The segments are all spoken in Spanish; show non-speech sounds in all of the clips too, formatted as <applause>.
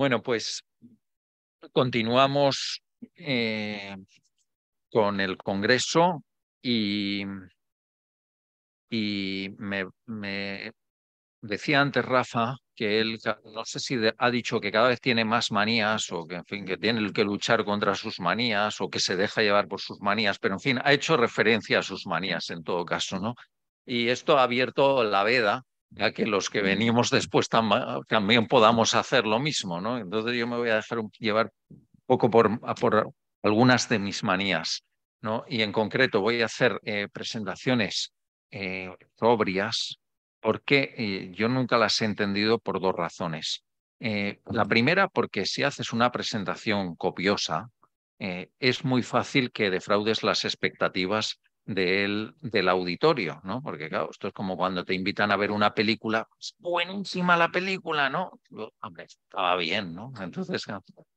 Bueno, pues continuamos eh, con el Congreso y, y me, decía antes Rafa que él, no sé si ha dicho que cada vez tiene más manías o que, en fin, que tiene que luchar contra sus manías o que se deja llevar por sus manías, pero en fin, ha hecho referencia a sus manías en todo caso, ¿no? Y esto ha abierto la veda ya que los que venimos después también podamos hacer lo mismo, ¿no? Entonces yo me voy a dejar llevar un poco por, algunas de mis manías, ¿no? Y en concreto voy a hacer eh, presentaciones eh, sobrias porque eh, yo nunca las he entendido por dos razones. la primera, porque si haces una presentación copiosa, es muy fácil que defraudes las expectativas del, del, auditorio, ¿no? Porque claro, esto es como cuando te invitan a ver una película, es pues, buenísima la película, ¿no? hombre, estaba bien, ¿no? Entonces,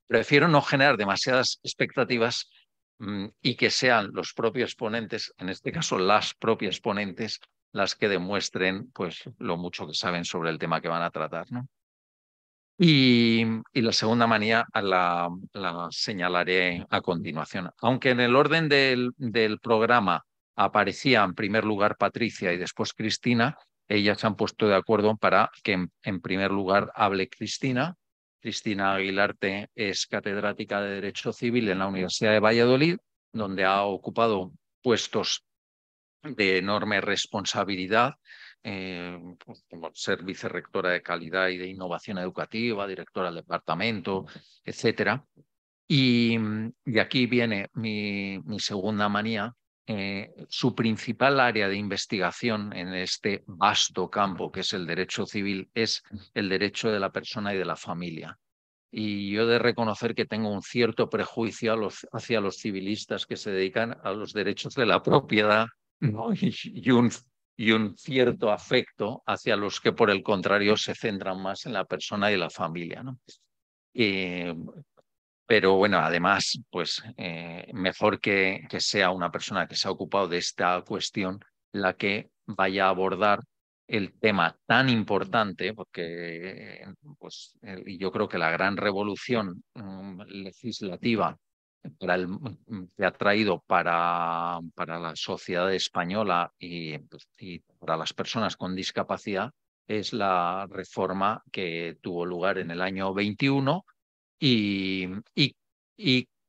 prefiero no generar demasiadas expectativas mm, y que sean los propios ponentes, en este caso las propias ponentes, las que demuestren pues lo mucho que saben sobre el tema que van a tratar, ¿no? Y, la segunda manía la, la, señalaré a continuación. Aunque en el orden del, del programa aparecía en primer lugar Patricia y después Cristina, ellas se han puesto de acuerdo para que en, primer lugar hable Cristina. Cristina Aguilarte es catedrática de Derecho Civil en la Universidad de Valladolid, donde ha ocupado puestos de enorme responsabilidad, eh, pues, como ser vicerrectora de calidad y de innovación educativa, directora del departamento, etc. Y, y aquí viene mi, mi segunda manía, eh, su principal área de investigación en este vasto campo que es el derecho civil es el derecho de la persona y de la familia. Y yo de reconocer que tengo un cierto prejuicio hacia los civilistas que se dedican a los derechos de la propiedad <laughs> y, un, cierto afecto hacia los que por el contrario se centran más en la persona y la familia. Eh, pero bueno, además, pues eh, mejor que, sea una persona que se ha ocupado de esta cuestión la que vaya a abordar el tema tan importante, porque eh, pues, eh, yo creo que la gran revolución mm, legislativa mm, que ha traído para, para la sociedad española pues, y para las personas con discapacidad es la reforma que tuvo lugar en el año 21 y,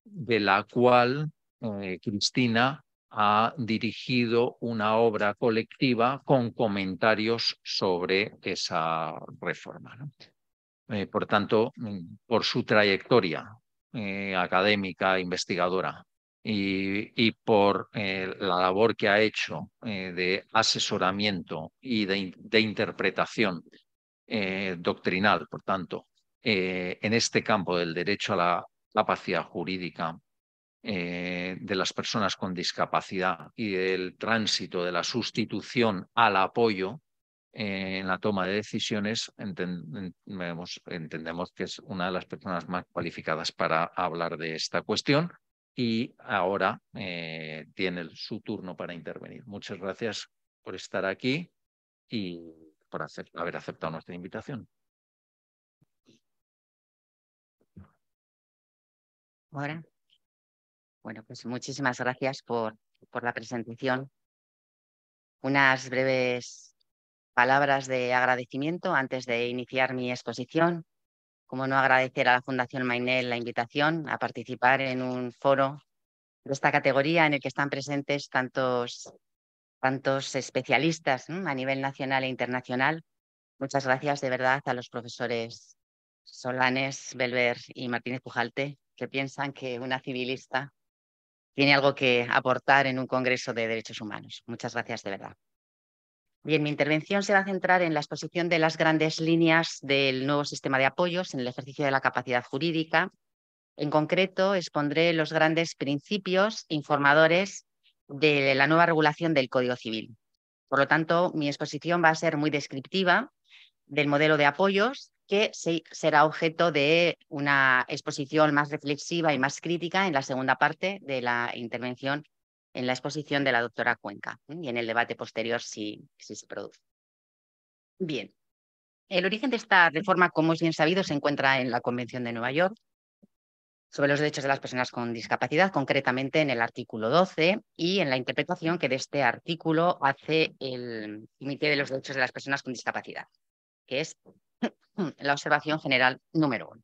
de la cual eh, Cristina ha dirigido una obra colectiva con comentarios sobre esa reforma. Eh, por tanto, mm, por su trayectoria eh, académica, investigadora y, por la labor que ha hecho de asesoramiento y de interpretación doctrinal, por tanto, eh, en este campo del derecho a la capacidad jurídica eh, de las personas con discapacidad y del tránsito de la sustitución al apoyo eh, en la toma de decisiones, entendemos, que es una de las personas más cualificadas para hablar de esta cuestión y ahora tiene su turno para intervenir. Muchas gracias por estar aquí y por haber aceptado nuestra invitación. Bueno, pues muchísimas gracias por, por la presentación. Unas breves palabras de agradecimiento antes de iniciar mi exposición. Como no agradecer a la Fundación Mainel la invitación a participar en un foro de esta categoría en el que están presentes tantos, tantos especialistas a nivel nacional e internacional. Muchas gracias de verdad a los profesores Solanes, Belver y Martínez Pujalte que piensan que una civilista tiene algo que aportar en un Congreso de Derechos Humanos. Muchas gracias de verdad. Bien, mi intervención se va a centrar en la exposición de las grandes líneas del nuevo sistema de apoyos en el ejercicio de la capacidad jurídica. En concreto, expondré los grandes principios informadores de la nueva regulación del Código Civil. Por lo tanto, mi exposición va a ser muy descriptiva del modelo de apoyos que será objeto de una exposición más reflexiva y más crítica en la segunda parte de la intervención en la exposición de la doctora Cuenca y en el debate posterior si, si se produce. Bien, el origen de esta reforma, como es bien sabido, se encuentra en la Convención de Nueva York sobre los derechos de las personas con discapacidad, concretamente en el artículo 12 y en la interpretación que de este artículo hace el Comité de los Derechos de las Personas con Discapacidad, que es <clears throat> la observación general número uno.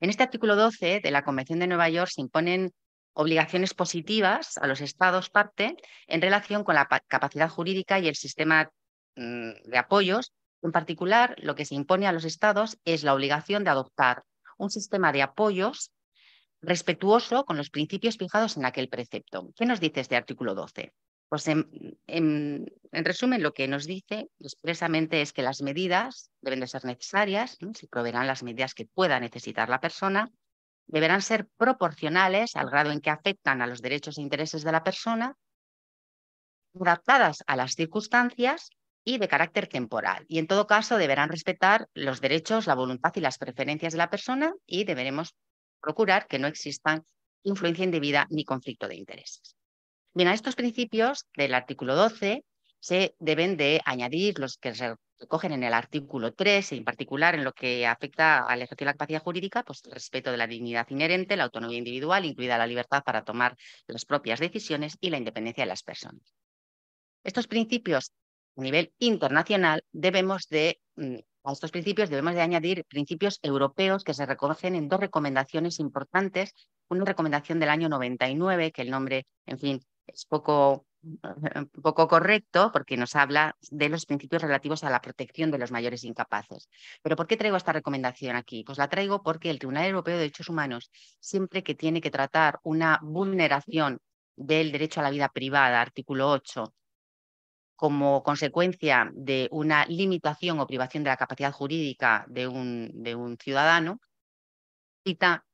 En este artículo 12 de la Convención de Nueva York se imponen obligaciones positivas a los Estados parte en relación con la capacidad jurídica y el sistema mm, de apoyos. En particular, lo que se impone a los Estados es la obligación de adoptar un sistema de apoyos respetuoso con los principios fijados en aquel precepto. ¿Qué nos dice este artículo 12? Pues em, em, en, resumen, lo que nos dice expresamente es que las medidas deben de ser necesarias, si se proveerán las medidas que pueda necesitar la persona, deberán ser proporcionales al grado en que afectan a los derechos e intereses de la persona, adaptadas a las circunstancias y de carácter temporal. Y en todo caso deberán respetar los derechos, la voluntad y las preferencias de la persona y deberemos procurar que no existan influencia indebida ni conflicto de intereses. Bien, a estos principios del artículo 12 se deben de añadir los que se recogen en el artículo 3, en particular en lo que afecta al ejercicio de la capacidad jurídica, pues el respeto de la dignidad inherente, la autonomía individual, incluida la libertad para tomar las propias decisiones y la independencia de las personas. Estos principios a nivel internacional debemos de mm, a estos principios debemos de añadir principios europeos que se recogen en dos recomendaciones importantes. Una recomendación del año 99, que el nombre, en fin, es poco, eh, poco correcto porque nos habla de los principios relativos a la protección de los mayores incapaces. Pero ¿por qué traigo esta recomendación aquí? Pues la traigo porque el Tribunal Europeo de Derechos Humanos, siempre que tiene que tratar una vulneración del derecho a la vida privada, artículo 8, como consecuencia de una limitación o privación de la capacidad jurídica de un, de un ciudadano, cita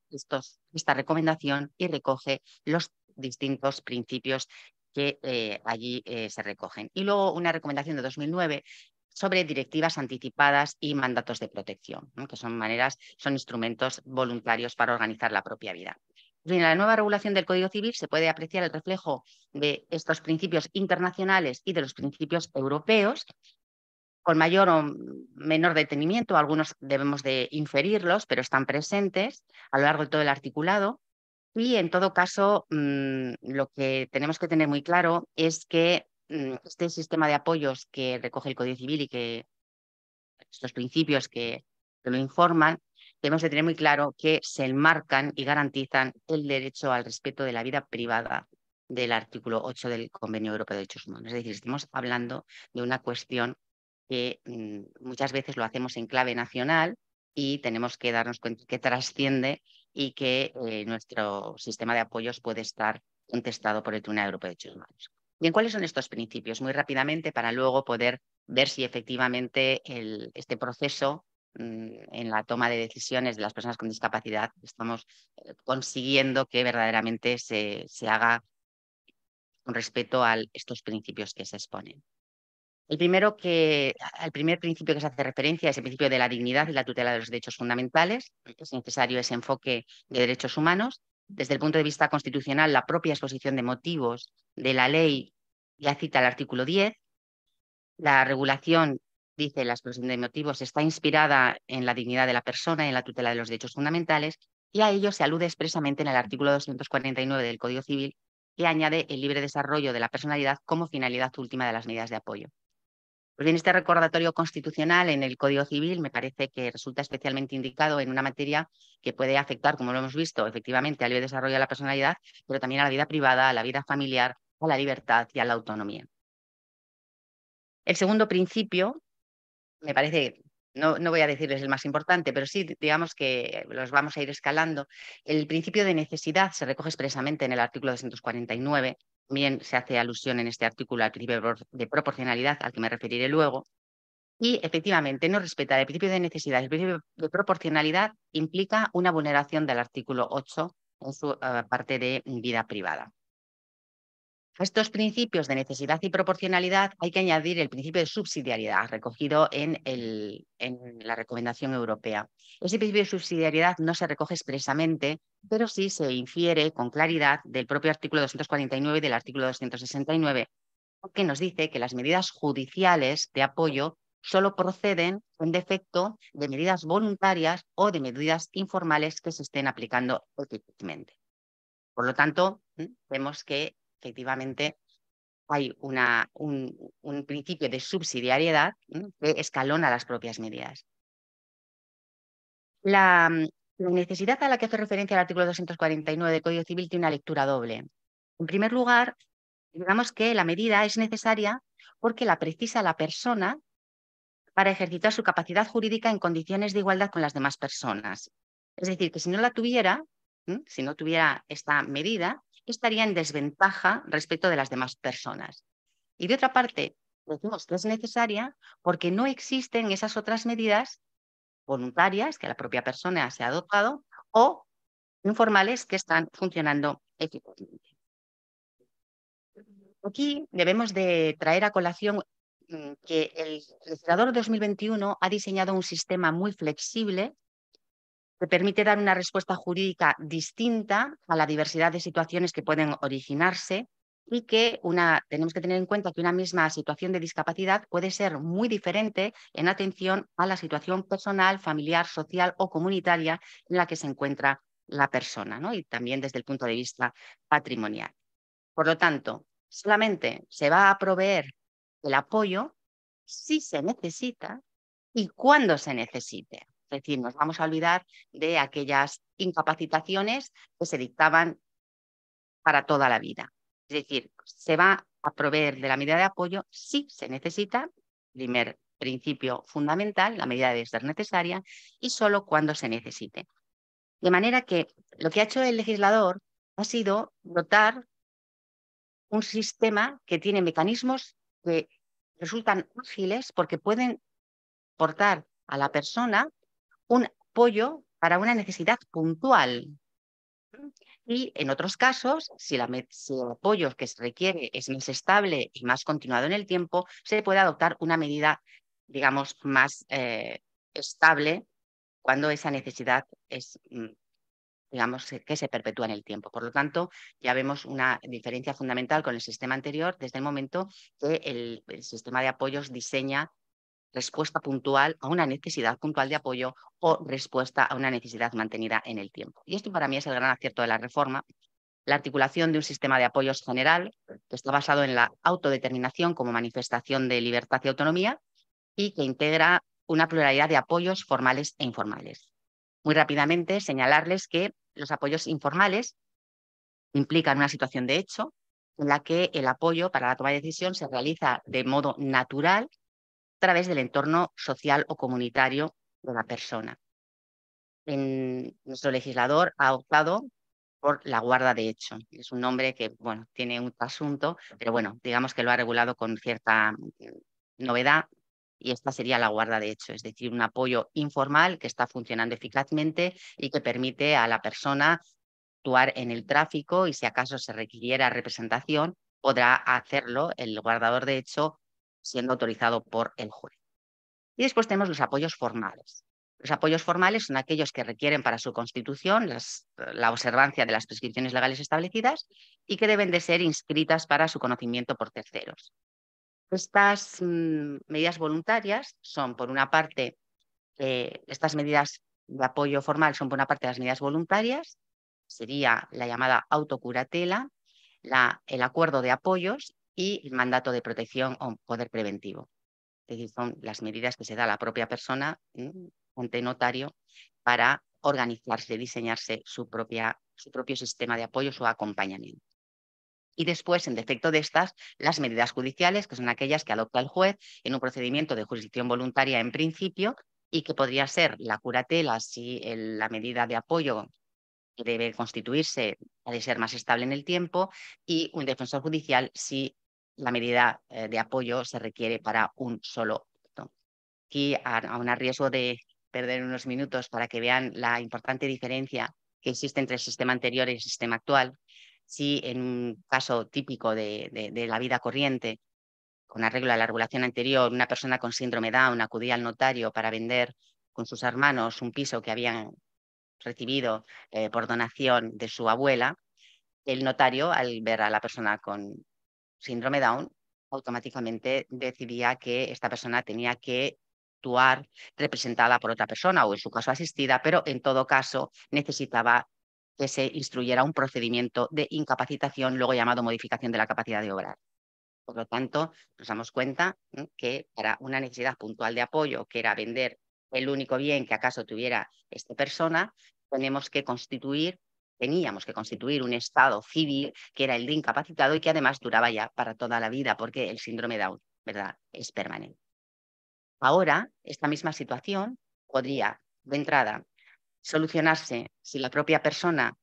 esta recomendación y recoge los distintos principios que eh, allí eh, se recogen. Y luego una recomendación de 2009 sobre directivas anticipadas y mandatos de protección, que son maneras, son instrumentos voluntarios para organizar la propia vida. En la nueva regulación del Código Civil se puede apreciar el reflejo de estos principios internacionales y de los principios europeos, con mayor o menor detenimiento, algunos debemos de inferirlos, pero están presentes a lo largo de todo el articulado, y en todo caso, mm, lo que tenemos que tener muy claro es que mm, este sistema de apoyos que recoge el Código Civil y que estos principios que, lo informan, tenemos que tener muy claro que se enmarcan y garantizan el derecho al respeto de la vida privada del artículo 8 del Convenio Europeo de Derechos Humanos. Es decir, estamos hablando de una cuestión que mm, muchas veces lo hacemos en clave nacional y tenemos que darnos cuenta que trasciende y que eh, nuestro sistema de apoyos puede estar contestado por el Tribunal Europeo de Derechos Humanos. Bien, ¿cuáles son estos principios? Muy rápidamente para luego poder ver si efectivamente este proceso mm, en la toma de decisiones de las personas con discapacidad, estamos eh, consiguiendo que verdaderamente se, se haga con respeto a estos principios que se exponen. El primero que, al primer principio que se hace referencia es el principio de la dignidad y la tutela de los derechos fundamentales. Es necesario ese enfoque de derechos humanos. Desde el punto de vista constitucional, la propia exposición de motivos de la ley ya cita el artículo 10. La regulación, dice la exposición de motivos, está inspirada en la dignidad de la persona y en la tutela de los derechos fundamentales y a ello se alude expresamente en el artículo 249 del Código Civil que añade el libre desarrollo de la personalidad como finalidad última de las medidas de apoyo. Pues bien, este recordatorio constitucional en el Código Civil me parece que resulta especialmente indicado en una materia que puede afectar, como lo hemos visto, efectivamente al desarrollo de la personalidad, pero también a la vida privada, a la vida familiar, a la libertad y a la autonomía. El segundo principio, me parece, no, no voy a decirles el más importante, pero sí, digamos que los vamos a ir escalando. El principio de necesidad se recoge expresamente en el artículo 249 también se hace alusión en este artículo al principio de proporcionalidad, al que me referiré luego. Y efectivamente, no respetar el principio de necesidad, el principio de proporcionalidad implica una vulneración del artículo 8 en su eh, parte de vida privada. A estos principios de necesidad y proporcionalidad hay que añadir el principio de subsidiariedad recogido en, el, en, la recomendación europea. Ese principio de subsidiariedad no se recoge expresamente, pero sí se infiere con claridad del propio artículo 249 y del artículo 269, que nos dice que las medidas judiciales de apoyo solo proceden en defecto de medidas voluntarias o de medidas informales que se estén aplicando efectivamente. Por lo tanto, vemos que efectivamente hay un, principio de subsidiariedad que escalona las propias medidas. La, la necesidad a la que hace referencia el artículo 249 del Código Civil tiene una lectura doble. En primer lugar, digamos que la medida es necesaria porque la precisa la persona para ejercitar su capacidad jurídica en condiciones de igualdad con las demás personas. Es decir, que si no la tuviera, si no tuviera esta medida, estaría en desventaja respecto de las demás personas. Y de otra parte, decimos que es necesaria porque no existen esas otras medidas voluntarias que la propia persona se ha adoptado o informales que están funcionando eficazmente. Aquí debemos de traer a colación mm, que el legislador 2021 ha diseñado un sistema muy flexible que permite dar una respuesta jurídica distinta a la diversidad de situaciones que pueden originarse y que una, tenemos que tener en cuenta que una misma situación de discapacidad puede ser muy diferente en atención a la situación personal, familiar, social o comunitaria en la que se encuentra la persona ¿no? y también desde el punto de vista patrimonial. Por lo tanto, solamente se va a proveer el apoyo si se necesita y cuando se necesite. Es decir, nos vamos a olvidar de aquellas incapacitaciones que se dictaban para toda la vida. Es decir, se va a proveer de la medida de apoyo si se necesita, primer principio fundamental, la medida debe ser necesaria, y solo cuando se necesite. De manera que lo que ha hecho el legislador ha sido dotar un sistema que tiene mecanismos que resultan ágiles porque pueden portar a la persona un apoyo para una necesidad puntual. Y en otros casos, si, la, el apoyo que se requiere es más estable y más continuado en el tiempo, se puede adoptar una medida, digamos, más eh, estable cuando esa necesidad es, mm, digamos, que se perpetúa en el tiempo. Por lo tanto, ya vemos una diferencia fundamental con el sistema anterior desde el momento que el sistema de apoyos diseña respuesta puntual a una necesidad puntual de apoyo o respuesta a una necesidad mantenida en el tiempo. Y esto para mí es el gran acierto de la reforma, la articulación de un sistema de apoyos general que está basado en la autodeterminación como manifestación de libertad y autonomía y que integra una pluralidad de apoyos formales e informales. Muy rápidamente, señalarles que los apoyos informales implican una situación de hecho en la que el apoyo para la toma de decisión se realiza de modo natural a través del entorno social o comunitario de la persona. nuestro legislador ha optado por la guarda de hecho. Es un nombre que, bueno, tiene un asunto, pero bueno, digamos que lo ha regulado con cierta mm, novedad y esta sería la guarda de hecho, es decir, un apoyo informal que está funcionando eficazmente y que permite a la persona actuar en el tráfico y si acaso se requiriera representación, podrá hacerlo el guardador de hecho siendo autorizado por el juez. Y después tenemos los apoyos formales. Los apoyos formales son aquellos que requieren para su constitución la observancia de las prescripciones legales establecidas y que deben de ser inscritas para su conocimiento por terceros. Estas mm, medidas voluntarias son, por una parte, eh, estas medidas de apoyo formal son, por una parte, las medidas voluntarias, sería la llamada autocuratela, la, el acuerdo de apoyos y el mandato de protección o poder preventivo. Es decir, son las medidas que se da a la propia persona ante notario para organizarse, diseñarse su, propia, su propio sistema de apoyo, su acompañamiento. Y después, en defecto de estas, las medidas judiciales, que son aquellas que adopta el juez en un procedimiento de jurisdicción voluntaria en principio y que podría ser la curatela si la medida de apoyo que debe constituirse ha de ser más estable en el tiempo y un defensor judicial si la medida eh, de apoyo se requiere para un solo y Aquí, un a riesgo de perder unos minutos para que vean la importante diferencia que existe entre el sistema anterior y el sistema actual, si en un caso típico de, la vida corriente, con arreglo a la regulación anterior, una persona con síndrome Down acudía al notario para vender con sus hermanos un piso que habían recibido eh, por donación de su abuela, el notario, al ver a la persona con síndrome Down, automáticamente decidía que esta persona tenía que actuar representada por otra persona o en su caso asistida, pero en todo caso necesitaba que se instruyera un procedimiento de incapacitación, luego llamado modificación de la capacidad de obrar. Por lo tanto, nos damos cuenta que para una necesidad puntual de apoyo, que era vender el único bien que acaso tuviera esta persona, tenemos que constituir teníamos que constituir un Estado civil que era el de incapacitado y que además duraba ya para toda la vida porque el síndrome Down ¿verdad? es permanente. Ahora, esta misma situación podría, de entrada, solucionarse si la propia persona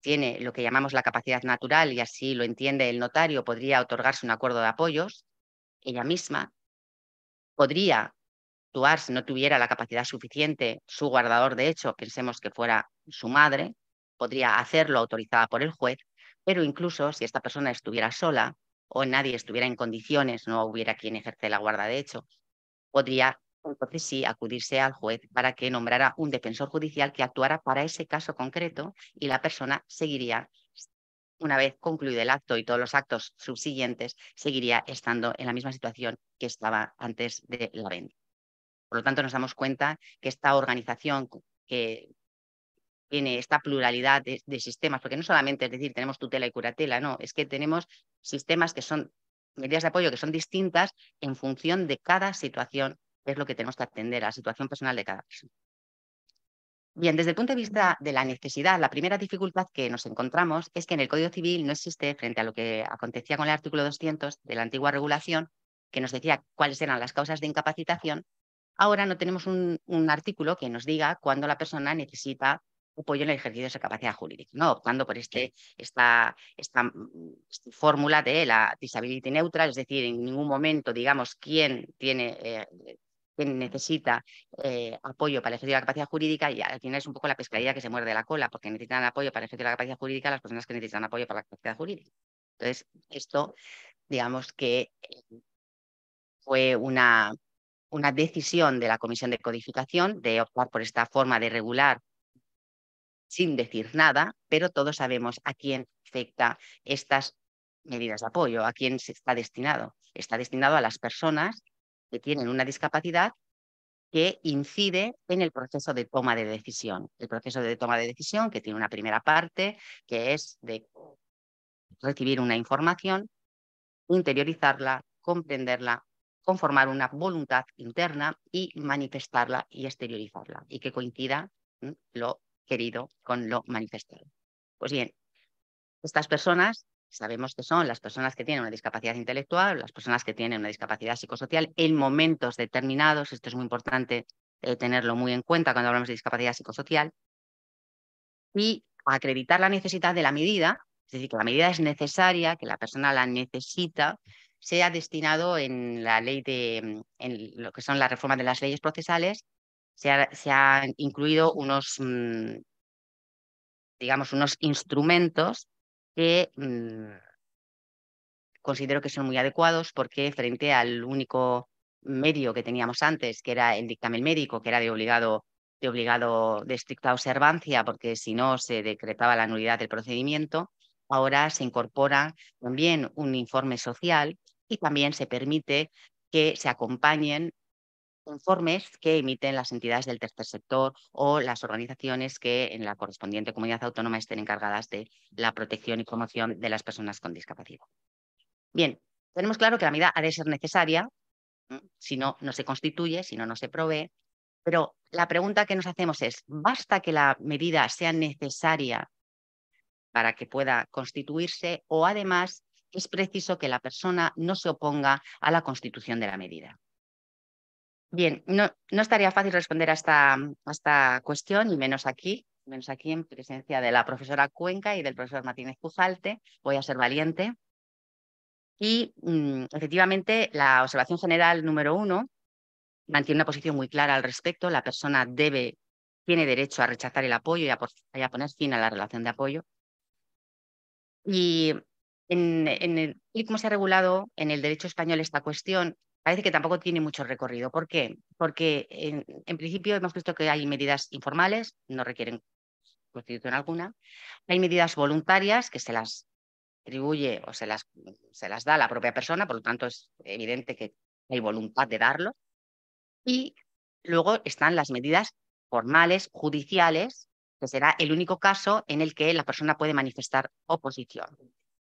tiene lo que llamamos la capacidad natural y así lo entiende el notario, podría otorgarse un acuerdo de apoyos, ella misma podría actuar si no tuviera la capacidad suficiente su guardador de hecho, pensemos que fuera su madre, podría hacerlo autorizada por el juez, pero incluso si esta persona estuviera sola o nadie estuviera en condiciones, no hubiera quien ejerce la guarda de hecho, podría entonces sí acudirse al juez para que nombrara un defensor judicial que actuara para ese caso concreto y la persona seguiría, una vez concluido el acto y todos los actos subsiguientes, seguiría estando en la misma situación que estaba antes de la venta. Por lo tanto, nos damos cuenta que esta organización que tiene esta pluralidad de, sistemas, porque no solamente es decir, tenemos tutela y curatela, no, es que tenemos sistemas que son medidas de apoyo que son distintas en función de cada situación, es lo que tenemos que atender a la situación personal de cada persona. Bien, desde el punto de vista de la necesidad, la primera dificultad que nos encontramos es que en el Código Civil no existe, frente a lo que acontecía con el artículo 200 de la antigua regulación, que nos decía cuáles eran las causas de incapacitación, ahora no tenemos un, un artículo que nos diga cuándo la persona necesita apoyo en el ejercicio de esa capacidad jurídica, ¿no? optando por este, esta, mm, esta, fórmula de la disability neutral, es decir, en ningún momento, digamos, quién tiene... Eh, necesita eh, apoyo para el ejercicio de la capacidad jurídica y al final es un poco la pescadilla que se muerde la cola, porque necesitan apoyo para el ejercicio de la capacidad jurídica las personas que necesitan apoyo para la capacidad jurídica. Entonces, esto, digamos que eh, fue una, una decisión de la Comisión de Codificación de optar por esta forma de regular sin decir nada, pero todos sabemos a quién afecta estas medidas de apoyo, a quién se está destinado. Está destinado a las personas que tienen una discapacidad que incide en el proceso de toma de decisión. El proceso de toma de decisión que tiene una primera parte, que es de recibir una información, interiorizarla, comprenderla, conformar una voluntad interna y manifestarla y exteriorizarla y que coincida lo querido con lo manifestado. Pues bien, estas personas sabemos que son las personas que tienen una discapacidad intelectual, las personas que tienen una discapacidad psicosocial en momentos determinados, esto es muy importante eh, tenerlo muy en cuenta cuando hablamos de discapacidad psicosocial, y acreditar la necesidad de la medida, es decir, que la medida es necesaria, que la persona la necesita, sea destinado en la ley de en lo que son las reformas de las leyes procesales se, han incluido unos, mm, digamos, unos instrumentos que mm, considero que son muy adecuados porque frente al único medio que teníamos antes, que era el dictamen médico, que era de obligado, de obligado de estricta observancia, porque si no se decretaba la nulidad del procedimiento, ahora se incorpora también un informe social y también se permite que se acompañen informes que emiten las entidades del tercer sector o las organizaciones que en la correspondiente comunidad autónoma estén encargadas de la protección y promoción de las personas con discapacidad. Bien, tenemos claro que la medida ha de ser necesaria, si no, no se constituye, si no, no se provee, pero la pregunta que nos hacemos es, ¿basta que la medida sea necesaria para que pueda constituirse o además es preciso que la persona no se oponga a la constitución de la medida? Bien, no, no estaría fácil responder a esta, esta, cuestión, y menos aquí, menos aquí en presencia de la profesora Cuenca y del profesor Martínez Pujalte. Voy a ser valiente. Y mm, efectivamente, la observación general número uno mantiene una posición muy clara al respecto. La persona debe, tiene derecho a rechazar el apoyo y a, poner fin a la relación de apoyo. Y en, en cómo se ha regulado en el derecho español esta cuestión, parece que tampoco tiene mucho recorrido. ¿Por qué? Porque en, principio hemos visto que hay medidas informales, no requieren constitución alguna. Hay medidas voluntarias que se las atribuye o se las, se las da la propia persona, por lo tanto es evidente que hay voluntad de darlo. Y luego están las medidas formales, judiciales, que será el único caso en el que la persona puede manifestar oposición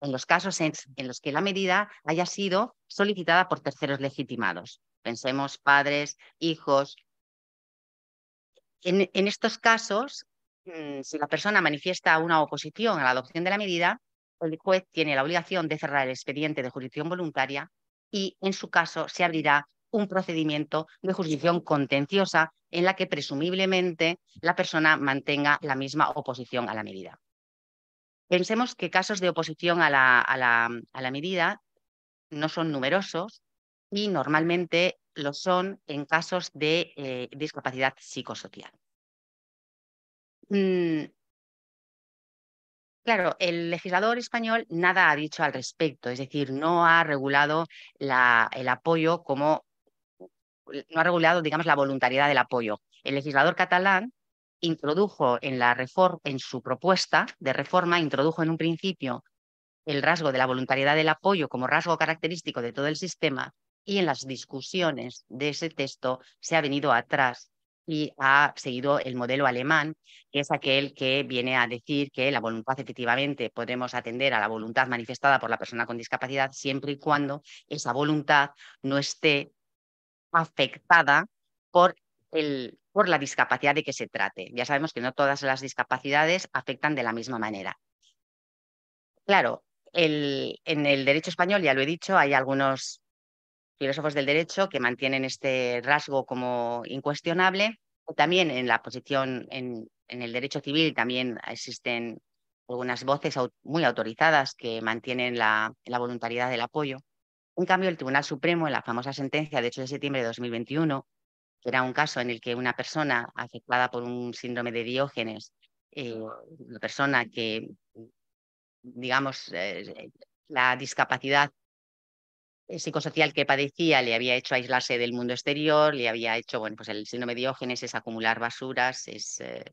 en los casos en, los que la medida haya sido solicitada por terceros legitimados. Pensemos padres, hijos. en estos casos, mm, si la persona manifiesta una oposición a la adopción de la medida, el juez tiene la obligación de cerrar el expediente de jurisdicción voluntaria y, en su caso, se abrirá un procedimiento de jurisdicción contenciosa en la que presumiblemente la persona mantenga la misma oposición a la medida. Pensemos que casos de oposición a la, medida no son numerosos y normalmente lo son en casos de eh, discapacidad psicosocial. Mm. Claro, el legislador español nada ha dicho al respecto, es decir, no ha regulado el apoyo como, no ha regulado, digamos, la voluntariedad del apoyo. El legislador catalán introdujo en, la en su propuesta de reforma, introdujo en un principio el rasgo de la voluntariedad del apoyo como rasgo característico de todo el sistema y en las discusiones de ese texto se ha venido atrás y ha seguido el modelo alemán, que es aquel que viene a decir que la voluntad efectivamente podremos atender a la voluntad manifestada por la persona con discapacidad siempre y cuando esa voluntad no esté afectada por el por la discapacidad de que se trate. Ya sabemos que no todas las discapacidades afectan de la misma manera. Claro, en el derecho español, ya lo he dicho, hay algunos filósofos del derecho que mantienen este rasgo como incuestionable. También en la posición, en, el derecho civil, también existen algunas voces muy autorizadas que mantienen la, la voluntariedad del apoyo. En cambio, el Tribunal Supremo, en la famosa sentencia de 8 de septiembre de 2021, que era un caso en el que una persona afectada por un síndrome de Diógenes, eh, una persona que, digamos, eh, la discapacidad psicosocial que padecía le había hecho aislarse del mundo exterior, le había hecho, bueno, pues el síndrome de Diógenes es acumular basuras, es, eh,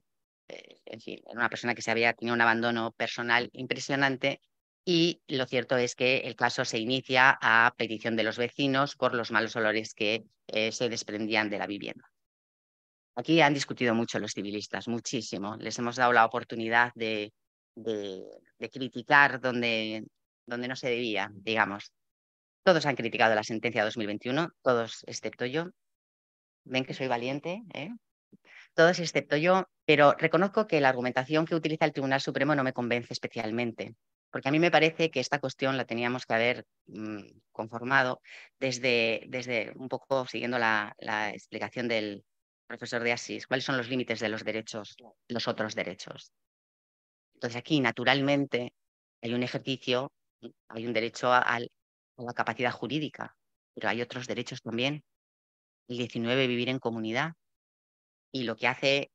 en fin, era una persona que se había tenido un abandono personal impresionante y lo cierto es que el caso se inicia a petición de los vecinos por los malos olores que eh, se desprendían de la vivienda. Aquí han discutido mucho los civilistas, muchísimo. Les hemos dado la oportunidad de, criticar donde, donde no se debía, digamos. Todos han criticado la sentencia 2021, todos excepto yo. Ven que soy valiente, ¿eh? Todos excepto yo, pero reconozco que la argumentación que utiliza el Tribunal Supremo no me convence especialmente porque a mí me parece que esta cuestión la teníamos que haber mm, conformado desde, desde un poco siguiendo la, explicación del profesor de Asís, cuáles son los límites de los derechos, los otros derechos. Entonces aquí, naturalmente, hay un ejercicio, hay un derecho a, la capacidad jurídica, pero hay otros derechos también. El 19, vivir en comunidad. Y lo que hace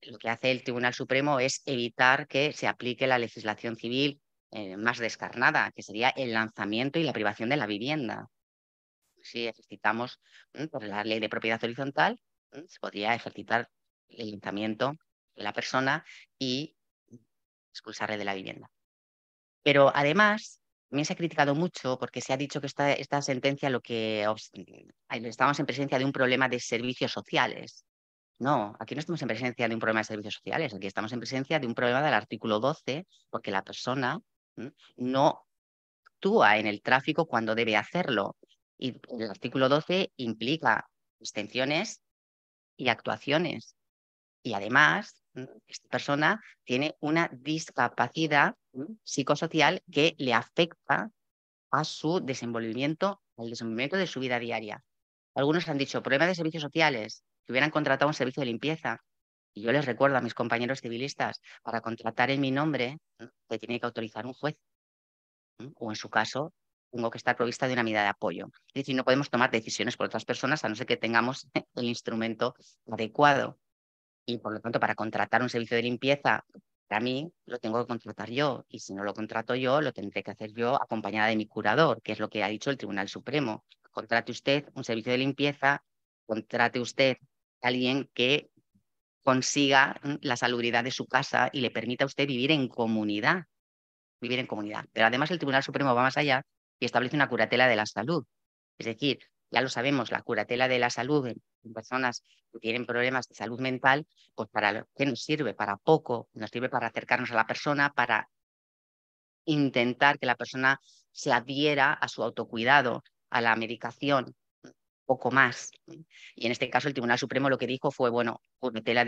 lo que hace el Tribunal Supremo es evitar que se aplique la legislación civil eh, más descarnada, que sería el lanzamiento y la privación de la vivienda. Si ejercitamos mm, por la ley de propiedad horizontal, mm, se podría ejercitar el lanzamiento de la persona y expulsarle de la vivienda. Pero además, también se ha criticado mucho porque se ha dicho que esta, esta sentencia lo que estamos en presencia de un problema de servicios sociales. No, aquí no estamos en presencia de un problema de servicios sociales, aquí estamos en presencia de un problema del artículo 12, porque la persona no actúa en el tráfico cuando debe hacerlo. Y el artículo 12 implica extensiones y actuaciones. Y además, esta persona tiene una discapacidad psicosocial que le afecta a su desenvolvimiento, al desenvolvimiento de su vida diaria. Algunos han dicho, problemas de servicios sociales, que hubieran contratado un servicio de limpieza, y yo les recuerdo a mis compañeros civilistas, para contratar en mi nombre, se tiene que autorizar un juez. O en su caso, tengo que estar provista de una medida de apoyo. Es decir, no podemos tomar decisiones por otras personas a no ser que tengamos <laughs> el instrumento adecuado. Y por lo tanto, para contratar un servicio de limpieza, para mí lo tengo que contratar yo. Y si no lo contrato yo, lo tendré que hacer yo acompañada de mi curador, que es lo que ha dicho el Tribunal Supremo. Contrate usted un servicio de limpieza, contrate usted a alguien que consiga mm, la salubridad de su casa y le permita a usted vivir en comunidad. Vivir en comunidad. Pero además el Tribunal Supremo va más allá y establece una curatela de la salud. Es decir, ya lo sabemos, la curatela de la salud en personas que tienen problemas de salud mental, pues para qué nos sirve, para poco, nos sirve para acercarnos a la persona, para intentar que la persona se adhiera a su autocuidado, a la medicación, poco más. Y en este caso el Tribunal Supremo lo que dijo fue, bueno, curatela,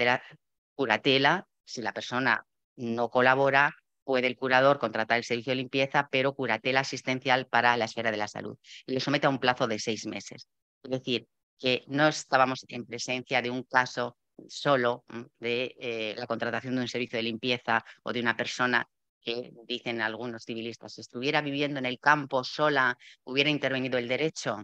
la, si la persona no colabora, puede el curador contratar el servicio de limpieza, pero curatela asistencial para la esfera de la salud. Y le somete a un plazo de seis meses. Es decir, que no estábamos en presencia de un caso solo de eh, la contratación de un servicio de limpieza o de una persona que dicen algunos civilistas, estuviera viviendo en el campo sola, hubiera intervenido el derecho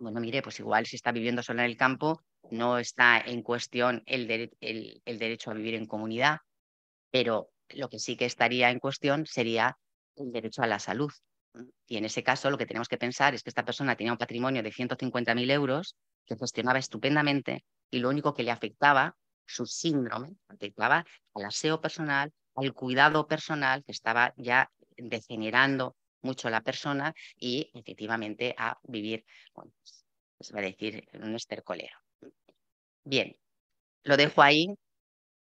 bueno, mire, pues igual si está viviendo solo en el campo, no está en cuestión el, el derecho a vivir en comunidad, pero lo que sí que estaría en cuestión sería el derecho a la salud. Y en ese caso lo que tenemos que pensar es que esta persona tenía un patrimonio de 150.000 euros que gestionaba estupendamente y lo único que le afectaba, su síndrome, afectaba al aseo personal, al cuidado personal que estaba ya degenerando mucho la persona y efectivamente a vivir, bueno, pues, se va a decir, en un estercolero. Bien, lo dejo ahí,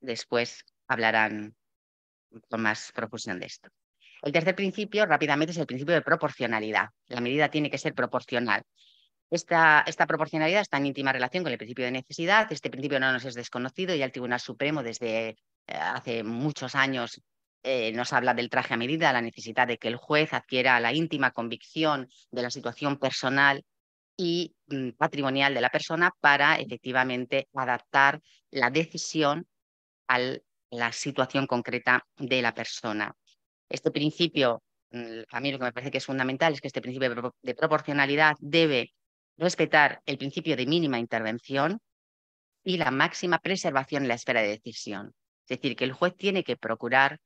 después hablarán con más profusión de esto. El tercer principio, rápidamente, es el principio de proporcionalidad. La medida tiene que ser proporcional. Esta, esta, proporcionalidad está en íntima relación con el principio de necesidad. Este principio no nos es desconocido y el Tribunal Supremo desde eh, hace muchos años eh, nos habla del traje a medida, la necesidad de que el juez adquiera la íntima convicción de la situación personal y mm, patrimonial de la persona para efectivamente adaptar la decisión a la situación concreta de la persona. Este principio, mm, a mí lo que me parece que es fundamental es que este principio de proporcionalidad debe respetar el principio de mínima intervención y la máxima preservación en la esfera de decisión. Es decir, que el juez tiene que procurar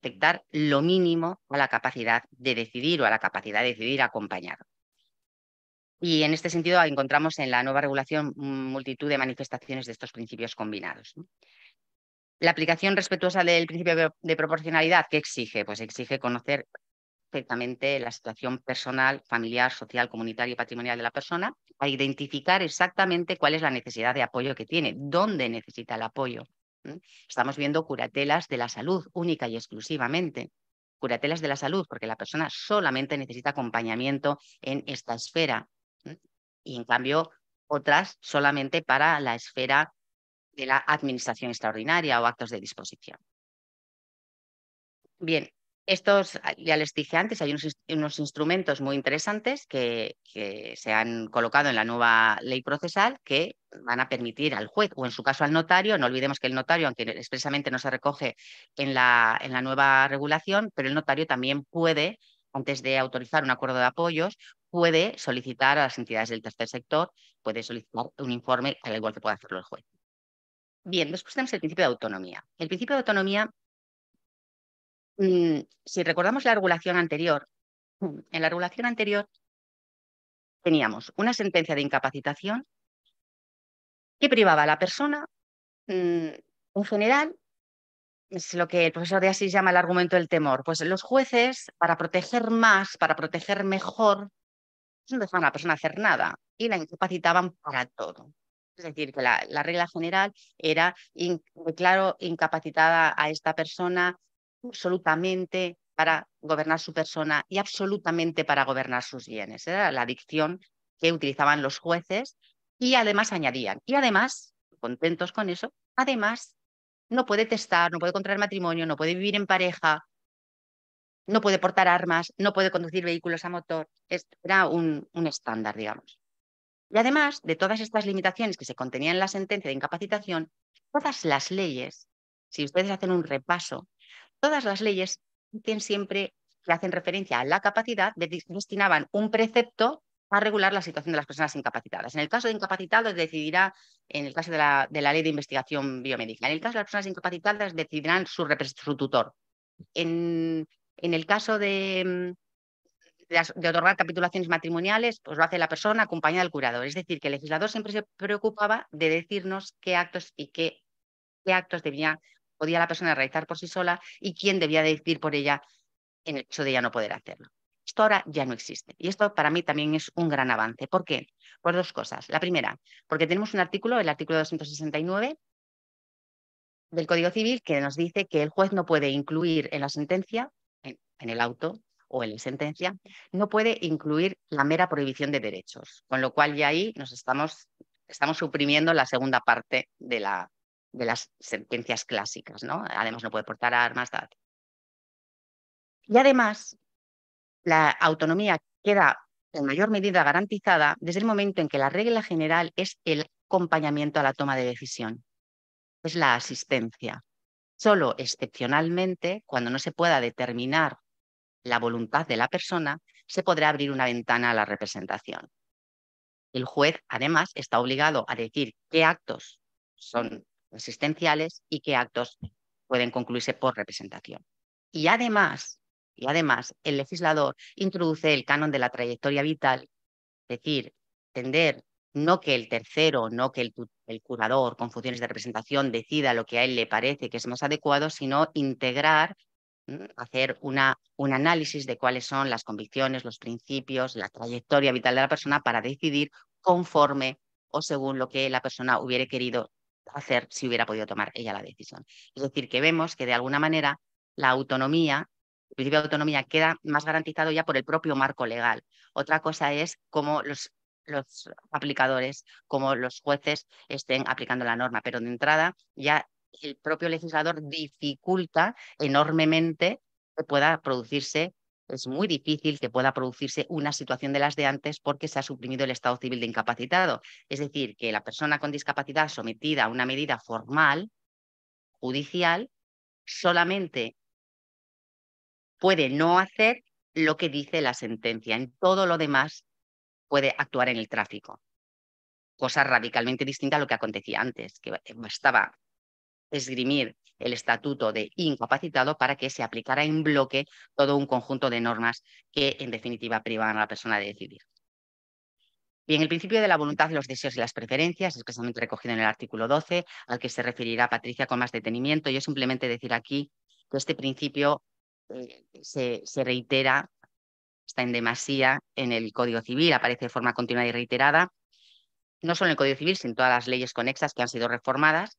afectar mm, lo mínimo a la capacidad de decidir o a la capacidad de decidir acompañar. Y en este sentido encontramos en la nueva regulación multitud de manifestaciones de estos principios combinados. La aplicación respetuosa del principio de proporcionalidad, ¿qué exige? Pues exige conocer perfectamente la situación personal, familiar, social, comunitaria y patrimonial de la persona, a identificar exactamente cuál es la necesidad de apoyo que tiene, dónde necesita el apoyo, Estamos viendo curatelas de la salud única y exclusivamente. Curatelas de la salud, porque la persona solamente necesita acompañamiento en esta esfera. Y en cambio, otras solamente para la esfera de la administración extraordinaria o actos de disposición. Bien, estos, ah, ya les dije antes, hay unos, instrumentos muy interesantes que, se han colocado en la nueva ley procesal que van a permitir al juez o en su caso al notario, no olvidemos que el notario, aunque expresamente no se recoge en la, en la nueva regulación, pero el notario también puede, antes de autorizar un acuerdo de apoyos, puede solicitar a las entidades del tercer sector, puede solicitar un informe, al igual que puede hacerlo el juez. Bien, después tenemos el principio de autonomía. El principio de autonomía Mm, si recordamos la regulación anterior, mm, en la regulación anterior teníamos una sentencia de incapacitación que privaba a la persona, mm, en general, es lo que el profesor de Asís llama el argumento del temor. Pues los jueces, para proteger más, para proteger mejor, no dejaban a la persona hacer nada y la incapacitaban para todo. Es decir, que la, regla general era, claro, incapacitada a esta persona absolutamente para gobernar su persona y absolutamente para gobernar sus bienes. Era la dicción que utilizaban los jueces y además añadían, y además, contentos con eso, además no puede testar, no puede contraer matrimonio, no puede vivir en pareja, no puede portar armas, no puede conducir vehículos a motor. Era un, un estándar, digamos. Y además de todas estas limitaciones que se contenían en la sentencia de incapacitación, todas las leyes, si ustedes hacen un repaso, todas las leyes siempre que hacen referencia a la capacidad destinaban un precepto a regular la situación de las personas incapacitadas. En el caso de incapacitados decidirá, en el caso de la, ley de investigación biomédica, en el caso de las personas incapacitadas decidirán su, tutor. En, el caso de, mm, de, otorgar capitulaciones matrimoniales, pues lo hace la persona acompañada del curador. Es decir, que el legislador siempre se preocupaba de decirnos qué actos y qué, qué actos debían podía la persona realizar por sí sola y quién debía decidir por ella en el hecho de ya no poder hacerlo. Esto ahora ya no existe. Y esto para mí también es un gran avance. ¿Por qué? Por dos cosas. La primera, porque tenemos un artículo, el artículo 269 del Código Civil, que nos dice que el juez no puede incluir en la sentencia, en, en el auto o en la sentencia, no puede incluir la mera prohibición de derechos. Con lo cual ya ahí nos estamos, estamos suprimiendo la segunda parte de la, de las sentencias clásicas, ¿no? Además no puede portar armas, datos. Y además, la autonomía queda en mayor medida garantizada desde el momento en que la regla general es el acompañamiento a la toma de decisión, es la asistencia. Solo excepcionalmente, cuando no se pueda determinar la voluntad de la persona, se podrá abrir una ventana a la representación. El juez, además, está obligado a decir qué actos son existenciales y qué actos pueden concluirse por representación. Y además, y además, el legislador introduce el canon de la trayectoria vital, es decir, tender no que el tercero, no que el, curador con funciones de representación decida lo que a él le parece que es más adecuado, sino integrar, hacer una, un análisis de cuáles son las convicciones, los principios, la trayectoria vital de la persona para decidir conforme o según lo que la persona hubiere querido hacer si hubiera podido tomar ella la decisión. Es decir, que vemos que de alguna manera la autonomía, el principio de autonomía queda más garantizado ya por el propio marco legal. Otra cosa es cómo los, los aplicadores, cómo los jueces estén aplicando la norma, pero de entrada ya el propio legislador dificulta enormemente que pueda producirse es muy difícil que pueda producirse una situación de las de antes porque se ha suprimido el estado civil de incapacitado. Es decir, que la persona con discapacidad sometida a una medida formal, judicial, solamente puede no hacer lo que dice la sentencia. En todo lo demás puede actuar en el tráfico. Cosa radicalmente distinta a lo que acontecía antes, que bastaba esgrimir el estatuto de incapacitado para que se aplicara en bloque todo un conjunto de normas que en definitiva privan a la persona de decidir. Bien, el principio de la voluntad, los deseos y las preferencias, expresamente recogido en el artículo 12, al que se referirá Patricia con más detenimiento. Yo simplemente decir aquí que este principio eh, se, se reitera, está en demasía en el Código Civil, aparece de forma continua y reiterada, no solo en el Código Civil, sino en todas las leyes conexas que han sido reformadas,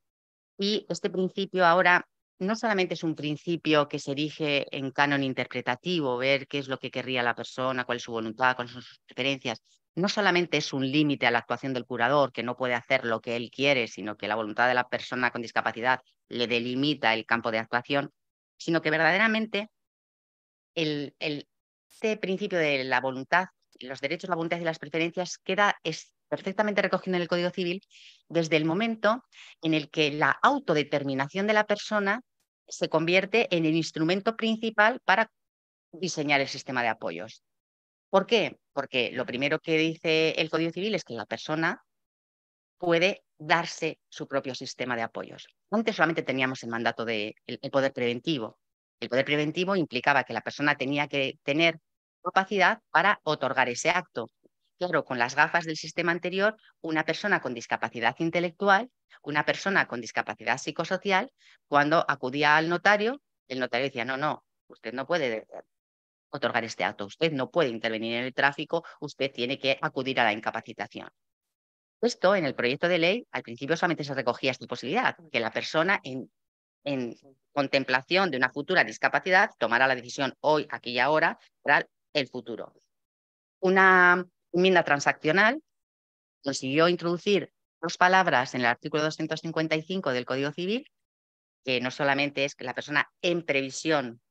y este principio ahora no solamente es un principio que se erige en canon interpretativo, ver qué es lo que querría la persona, cuál es su voluntad, cuáles son sus preferencias, no solamente es un límite a la actuación del curador, que no puede hacer lo que él quiere, sino que la voluntad de la persona con discapacidad le delimita el campo de actuación, sino que verdaderamente el, el, este principio de la voluntad, los derechos, la voluntad y las preferencias queda perfectamente recogido en el Código Civil, desde el momento en el que la autodeterminación de la persona se convierte en el instrumento principal para diseñar el sistema de apoyos. ¿Por qué? Porque lo primero que dice el Código Civil es que la persona puede darse su propio sistema de apoyos. Antes solamente teníamos el mandato del de, el poder preventivo. El poder preventivo implicaba que la persona tenía que tener capacidad para otorgar ese acto claro, con las gafas del sistema anterior, una persona con discapacidad intelectual, una persona con discapacidad psicosocial, cuando acudía al notario, el notario decía, no, no, usted no puede eh, otorgar este acto, usted no puede intervenir en el tráfico, usted tiene que acudir a la incapacitación. Esto en el proyecto de ley, al principio solamente se recogía esta posibilidad, que la persona en, contemplación de una futura discapacidad tomara la decisión hoy, aquí y ahora para el futuro. Una enmienda transaccional consiguió introducir dos palabras en el artículo 255 del Código Civil, que no solamente es que la persona en previsión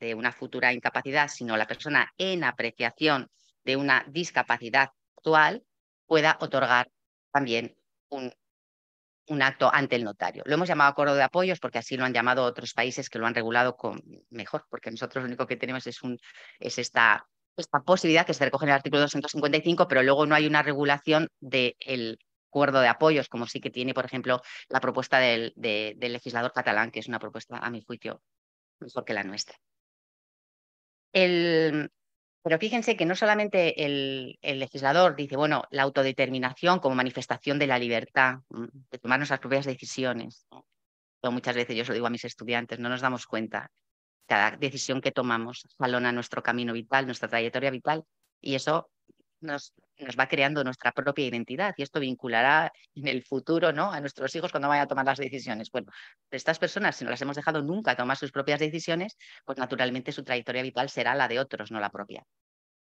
de una futura incapacidad, sino la persona en apreciación de una discapacidad actual pueda otorgar también un, un, acto ante el notario. Lo hemos llamado acuerdo de apoyos porque así lo han llamado otros países que lo han regulado con, mejor, porque nosotros lo único que tenemos es, un, es esta esta posibilidad que se recoge en el artículo 255, pero luego no hay una regulación del acuerdo de apoyos, como sí que tiene, por ejemplo, la propuesta del, legislador catalán, que es una propuesta, a mi juicio, mejor que la nuestra. pero fíjense que no solamente el, legislador dice, bueno, la autodeterminación como manifestación de la libertad, mm, de tomar nuestras propias decisiones. muchas veces yo se lo digo a mis estudiantes, no nos damos cuenta cada decisión que tomamos salona nuestro camino vital, nuestra trayectoria vital, y eso nos, nos, va creando nuestra propia identidad y esto vinculará en el futuro ¿no? a nuestros hijos cuando vayan a tomar las decisiones. Bueno, estas personas, si no las hemos dejado nunca tomar sus propias decisiones, pues naturalmente su trayectoria vital será la de otros, no la propia.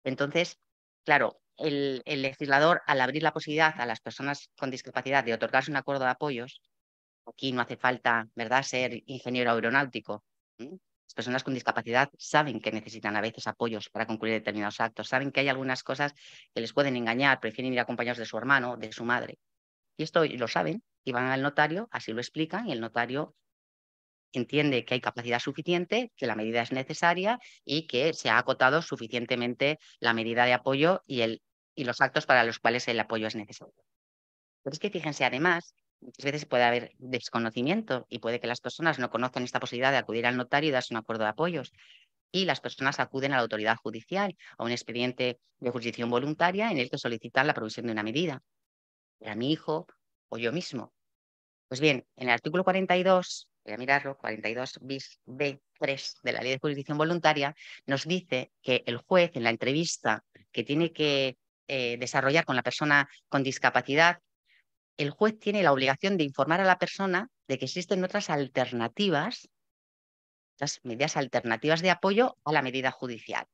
Entonces, claro, el, legislador al abrir la posibilidad a las personas con discapacidad de otorgarse un acuerdo de apoyos, aquí no hace falta, ¿verdad?, ser ingeniero aeronáutico. Las personas con discapacidad saben que necesitan a veces apoyos para concluir determinados actos, saben que hay algunas cosas que les pueden engañar, prefieren ir acompañados de su hermano, de su madre. Y esto lo saben y van al notario, así lo explican y el notario entiende que hay capacidad suficiente, que la medida es necesaria y que se ha acotado suficientemente la medida de apoyo y, el, y los actos para los cuales el apoyo es necesario. Pero es que fíjense además muchas veces puede haber desconocimiento y puede que las personas no conozcan esta posibilidad de acudir al notario y darse un acuerdo de apoyos. Y las personas acuden a la autoridad judicial a un expediente de jurisdicción voluntaria en el que solicitan la provisión de una medida era mi hijo o yo mismo. Pues bien, en el artículo 42, voy a mirarlo, 42 bis B3 de la Ley de Jurisdicción Voluntaria, nos dice que el juez en la entrevista que tiene que eh, desarrollar con la persona con discapacidad el juez tiene la obligación de informar a la persona de que existen otras alternativas, otras medidas alternativas de apoyo a la medida judicial.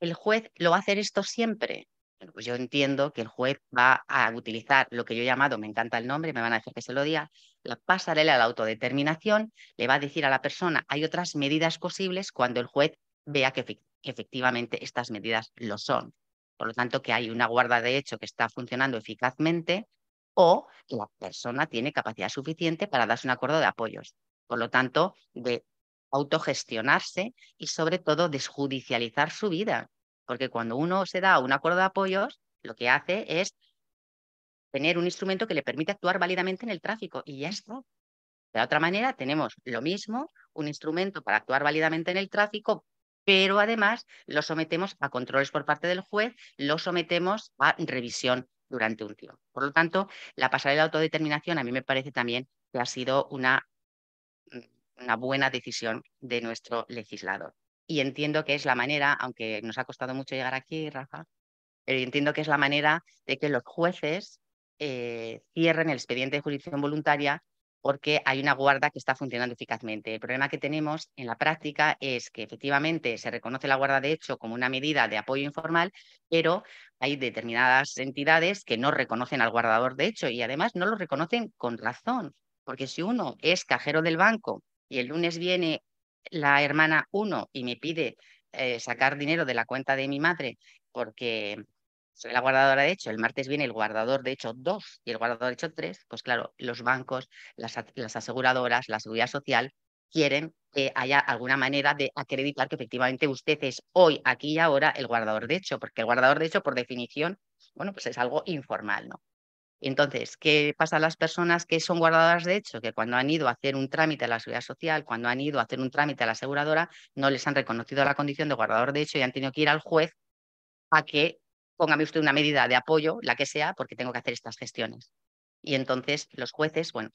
¿El juez lo va a hacer esto siempre? pues yo entiendo que el juez va a utilizar lo que yo he llamado, me encanta el nombre, me van a decir que se lo diga, la pasarela a la autodeterminación, le va a decir a la persona, hay otras medidas posibles cuando el juez vea que efectivamente estas medidas lo son. Por lo tanto, que hay una guarda de hecho que está funcionando eficazmente o la persona tiene capacidad suficiente para darse un acuerdo de apoyos. Por lo tanto, de autogestionarse y sobre todo desjudicializar su vida. Porque cuando uno se da un acuerdo de apoyos, lo que hace es tener un instrumento que le permite actuar válidamente en el tráfico y ya está. De otra manera, tenemos lo mismo, un instrumento para actuar válidamente en el tráfico, pero además lo sometemos a controles por parte del juez, lo sometemos a revisión durante un tiempo. Por lo tanto, la pasarela de autodeterminación a mí me parece también que ha sido una, mm, una buena decisión de nuestro legislador. Y entiendo que es la manera, aunque nos ha costado mucho llegar aquí, Rafa, pero entiendo que es la manera de que los jueces eh, cierren el expediente de jurisdicción voluntaria porque hay una guarda que está funcionando eficazmente. El problema que tenemos en la práctica es que efectivamente se reconoce la guarda de hecho como una medida de apoyo informal, pero hay determinadas entidades que no reconocen al guardador de hecho y además no lo reconocen con razón, porque si uno es cajero del banco y el lunes viene la hermana 1 y me pide eh, sacar dinero de la cuenta de mi madre porque soy la guardadora de hecho, el martes viene el guardador de hecho 2 y el guardador de hecho 3, pues claro, los bancos, las, aseguradoras, la seguridad social quieren que haya alguna manera de acreditar que efectivamente usted es hoy, aquí y ahora el guardador de hecho, porque el guardador de hecho, por definición, bueno, pues es algo informal, ¿no? Entonces, ¿qué pasa a las personas que son guardadoras de hecho? Que cuando han ido a hacer un trámite a la seguridad social, cuando han ido a hacer un trámite a la aseguradora, no les han reconocido la condición de guardador de hecho y han tenido que ir al juez a que póngame usted una medida de apoyo, la que sea, porque tengo que hacer estas gestiones. Y entonces los jueces, bueno,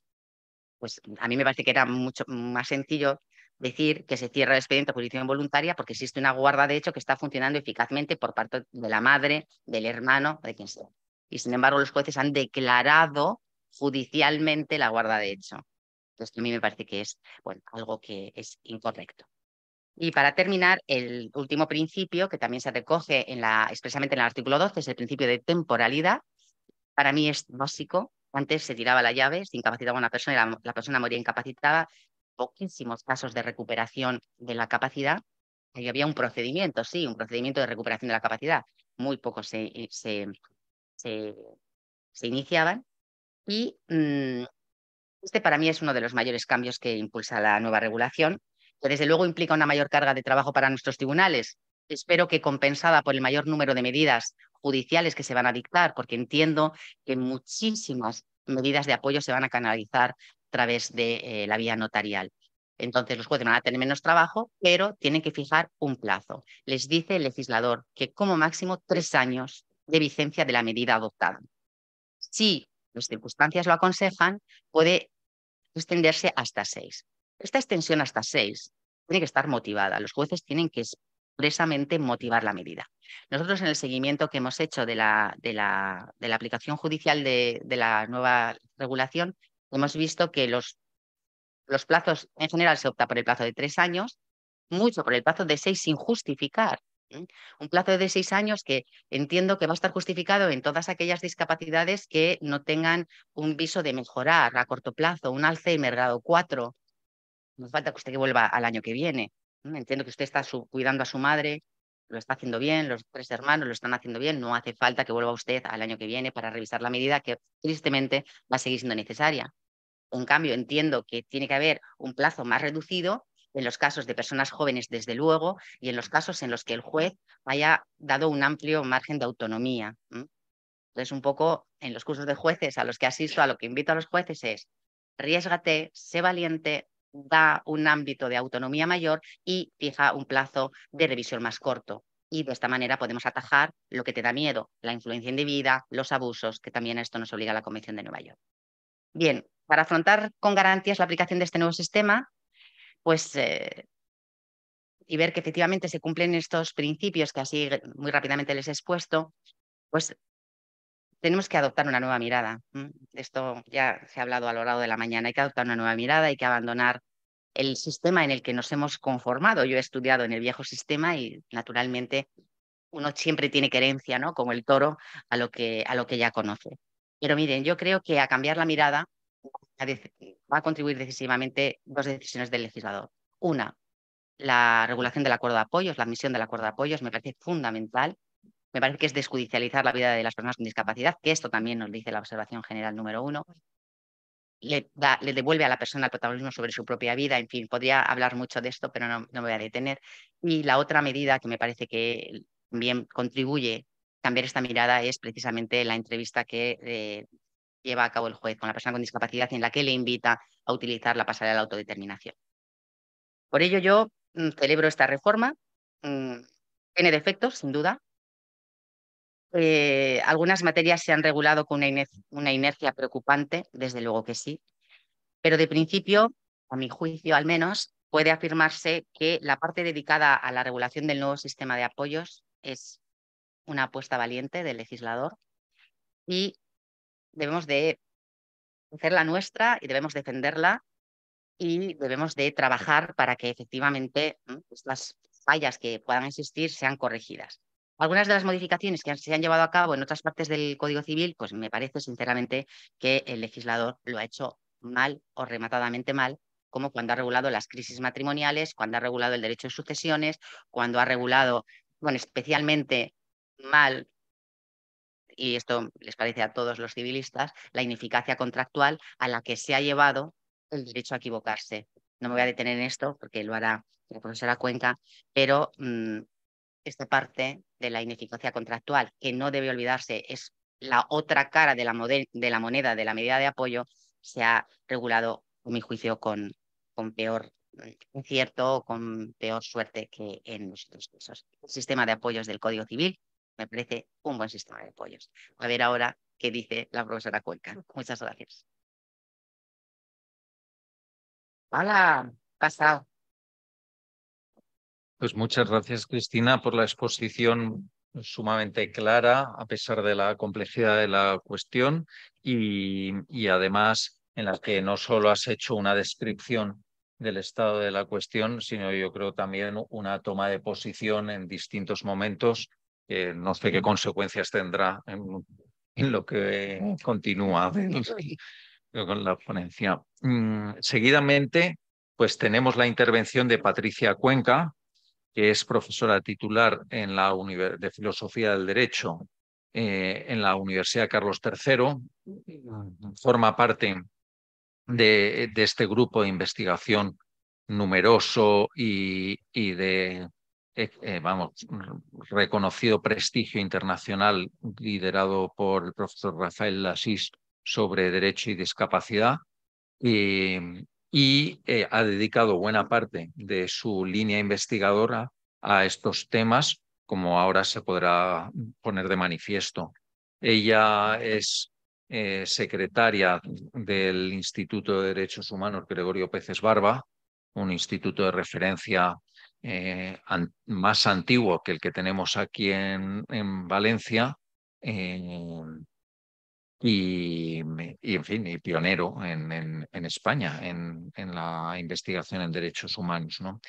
pues a mí me parece que era mucho más sencillo decir que se cierra el expediente de jurisdicción voluntaria porque existe una guarda de hecho que está funcionando eficazmente por parte de la madre, del hermano, de quien sea. Y sin embargo, los jueces han declarado judicialmente la guarda de hecho. Entonces, a mí me parece que es bueno, algo que es incorrecto. Y para terminar, el último principio, que también se recoge expresamente en el artículo 12, es el principio de temporalidad. Para mí es básico. Antes se tiraba la llave, se incapacitaba una persona y la, persona moría incapacitada. Poquísimos casos de recuperación de la capacidad. Ahí había un procedimiento, sí, un procedimiento de recuperación de la capacidad. Muy pocos se, eh, iniciaban. Y mm, este para mí es uno de los mayores cambios que impulsa la nueva regulación que desde luego implica una mayor carga de trabajo para nuestros tribunales. Espero que compensada por el mayor número de medidas judiciales que se van a dictar, porque entiendo que muchísimas medidas de apoyo se van a canalizar a través de eh, la vía notarial. Entonces los jueces van a tener menos trabajo, pero tienen que fijar un plazo. Les dice el legislador que como máximo tres años de vigencia de la medida adoptada. Si las circunstancias lo aconsejan, puede extenderse hasta seis. Esta extensión hasta seis tiene que estar motivada. Los jueces tienen que expresamente motivar la medida. Nosotros en el seguimiento que hemos hecho de la, aplicación judicial de, la nueva regulación, hemos visto que los, plazos, en general se opta por el plazo de tres años, mucho por el plazo de seis sin justificar. ¿eh? Un plazo de seis años que entiendo que va a estar justificado en todas aquellas discapacidades que no tengan un viso de mejorar a corto plazo, un Alzheimer grado cuatro, no falta que usted vuelva al año que viene. Entiendo que usted está cuidando a su madre, lo está haciendo bien, los tres hermanos lo están haciendo bien, no hace falta que vuelva usted al año que viene para revisar la medida que tristemente va a seguir siendo necesaria. En cambio, entiendo que tiene que haber un plazo más reducido en los casos de personas jóvenes, desde luego, y en los casos en los que el juez haya dado un amplio margen de autonomía. Entonces, un poco en los cursos de jueces a los que asisto, a lo que invito a los jueces es, riesgate, sé valiente, da un ámbito de autonomía mayor y fija un plazo de revisión más corto. Y de esta manera podemos atajar lo que te da miedo, la influencia indebida, los abusos, que también esto nos obliga a la Convención de Nueva York. Bien, para afrontar con garantías la aplicación de este nuevo sistema, pues eh, y ver que efectivamente se cumplen estos principios que así muy rápidamente les he expuesto, pues tenemos que adoptar una nueva mirada. esto ya se ha hablado a lo largo de la mañana. Hay que adoptar una nueva mirada, hay que abandonar el sistema en el que nos hemos conformado. Yo he estudiado en el viejo sistema y naturalmente uno siempre tiene querencia, ¿no? Como el toro a lo que, a lo que ya conoce. Pero miren, yo creo que a cambiar la mirada va a contribuir decisivamente dos decisiones del legislador. Una, la regulación del acuerdo de apoyos, la admisión del acuerdo de apoyos me parece fundamental me parece que es desjudicializar la vida de las personas con discapacidad, que esto también nos dice la observación general número uno. Le, devuelve a la persona el protagonismo sobre su propia vida, en fin, podría hablar mucho de esto, pero no, me voy a detener. Y la otra medida que me parece que también contribuye a cambiar esta mirada es precisamente la entrevista que eh, lleva a cabo el juez con la persona con discapacidad en la que le invita a utilizar la pasarela de la autodeterminación. Por ello yo mm, celebro esta reforma. Mm, tiene defectos, sin duda, eh, algunas materias se han regulado con una inercia, preocupante, desde luego que sí, pero de principio, a mi juicio al menos, puede afirmarse que la parte dedicada a la regulación del nuevo sistema de apoyos es una apuesta valiente del legislador y debemos de hacerla nuestra y debemos defenderla y debemos de trabajar para que efectivamente pues las fallas que puedan existir sean corregidas. Algunas de las modificaciones que se han llevado a cabo en otras partes del Código Civil, pues me parece sinceramente que el legislador lo ha hecho mal o rematadamente mal, como cuando ha regulado las crisis matrimoniales, cuando ha regulado el derecho de sucesiones, cuando ha regulado, bueno, especialmente mal, y esto les parece a todos los civilistas, la ineficacia contractual a la que se ha llevado el derecho a equivocarse. No me voy a detener en esto porque lo hará la profesora Cuenca, pero mm, esta parte de la ineficacia contractual, que no debe olvidarse, es la otra cara de la, moneda de la medida de apoyo, se ha regulado, a mi juicio, con, peor mm, incierto o con peor suerte que en los otros casos. El sistema de apoyos del Código Civil me parece un buen sistema de apoyos. A ver ahora qué dice la profesora Cuenca. Muchas gracias. Hola, pasado. Pues muchas gracias, Cristina, por la exposición sumamente clara, a pesar de la complejidad de la cuestión, y, además en la que no solo has hecho una descripción del estado de la cuestión, sino yo creo también una toma de posición en distintos momentos. Eh, no sé qué consecuencias tendrá en, lo que continúa con la ponencia. Mm, seguidamente, pues tenemos la intervención de Patricia Cuenca, que es profesora titular en la de Filosofía del Derecho eh, en la Universidad Carlos III, forma parte de, este grupo de investigación numeroso y, de, eh, eh, vamos, reconocido prestigio internacional liderado por el profesor Rafael Lasís sobre derecho y discapacidad. Y, y eh, ha dedicado buena parte de su línea investigadora a estos temas, como ahora se podrá poner de manifiesto. Ella es eh, secretaria del Instituto de Derechos Humanos Gregorio Peces Barba, un instituto de referencia eh, más antiguo que el que tenemos aquí en, Valencia, y, en fin, y pionero en, España en, la investigación en derechos humanos, ¿no?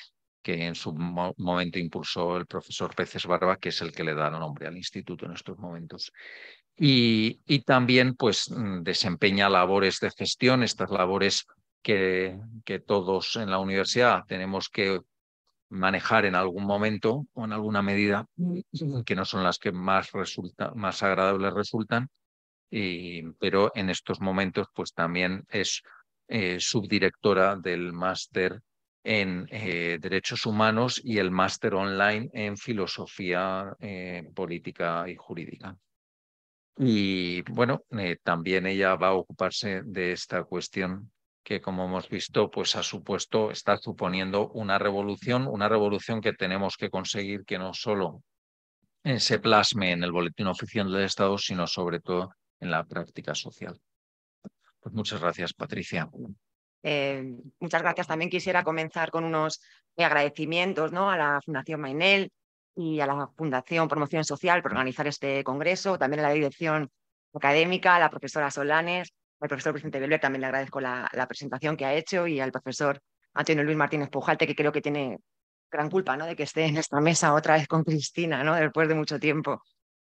que en su momento impulsó el profesor Peces Barba, que es el que le da nombre al instituto en estos momentos. Y, también pues, mm, desempeña labores de gestión, estas labores que, todos en la universidad tenemos que manejar en algún momento o en alguna medida, que no son las que más, más agradables resultan, pero en estos momentos pues también es eh, subdirectora del máster en eh, Derechos Humanos y el máster online en Filosofía eh, Política y Jurídica. Y bueno, también ella va a ocuparse de esta cuestión que como hemos visto, pues ha supuesto, está suponiendo una revolución, una revolución que tenemos que conseguir que no solo se plasme en el boletín oficial del Estado, sino sobre todo en la práctica social. Pues muchas gracias, Patricia. Eh, muchas gracias. También quisiera comenzar con unos agradecimientos ¿no? a la Fundación Mainel y a la Fundación Promoción Social por organizar este congreso, también a la dirección académica, a la profesora Solanes, al profesor Vicente Belver, también le agradezco la, presentación que ha hecho y al profesor Antonio Luis Martínez Pujalte, que creo que tiene gran culpa ¿no? de que esté en esta mesa otra vez con Cristina, ¿no? después de mucho tiempo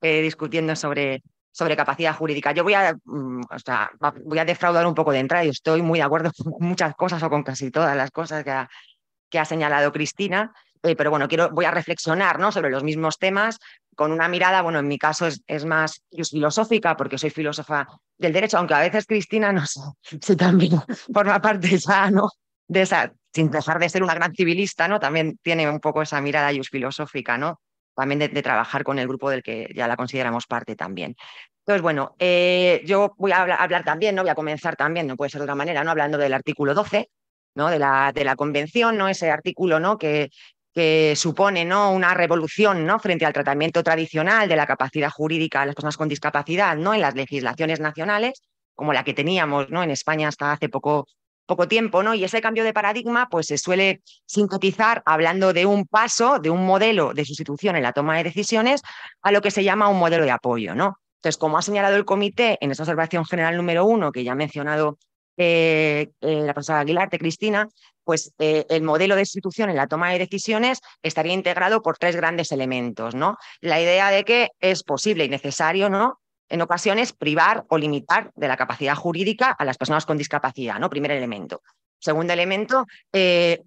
eh, discutiendo sobre sobre capacidad jurídica. Yo voy a, mm, sea, voy a defraudar un poco de entrada y estoy muy de acuerdo <laughs> con muchas cosas o con casi todas las cosas que ha, señalado Cristina, eh, pero bueno, quiero, voy a reflexionar ¿no? sobre los mismos temas con una mirada, bueno, en mi caso es, más filosófica porque soy filósofa del derecho, aunque a veces Cristina, no sé, <laughs> si también forma parte ya, ¿no? De esa, sin dejar de ser una gran civilista, ¿no? También tiene un poco esa mirada filosófica, ¿no? también de, trabajar con el grupo del que ya la consideramos parte también. Entonces, bueno, eh, yo voy a hablar, también, ¿no? voy a comenzar también, no puede ser de otra manera, ¿no? hablando del artículo 12 ¿no? de, la, de la convención, ¿no? ese artículo ¿no? que, que supone ¿no? una revolución ¿no? frente al tratamiento tradicional de la capacidad jurídica a las personas con discapacidad ¿no? en las legislaciones nacionales, como la que teníamos ¿no? en España hasta hace poco poco tiempo, ¿no? Y ese cambio de paradigma pues, se suele sintetizar hablando de un paso, de un modelo de sustitución en la toma de decisiones a lo que se llama un modelo de apoyo, ¿no? Entonces, como ha señalado el comité en esa observación general número uno que ya ha mencionado eh, eh, la profesora Aguilarte, Cristina, pues eh, el modelo de sustitución en la toma de decisiones estaría integrado por tres grandes elementos, ¿no? La idea de que es posible y necesario, ¿no? en ocasiones privar o limitar de la capacidad jurídica a las personas con discapacidad, ¿no? Primer elemento. Segundo elemento, eh,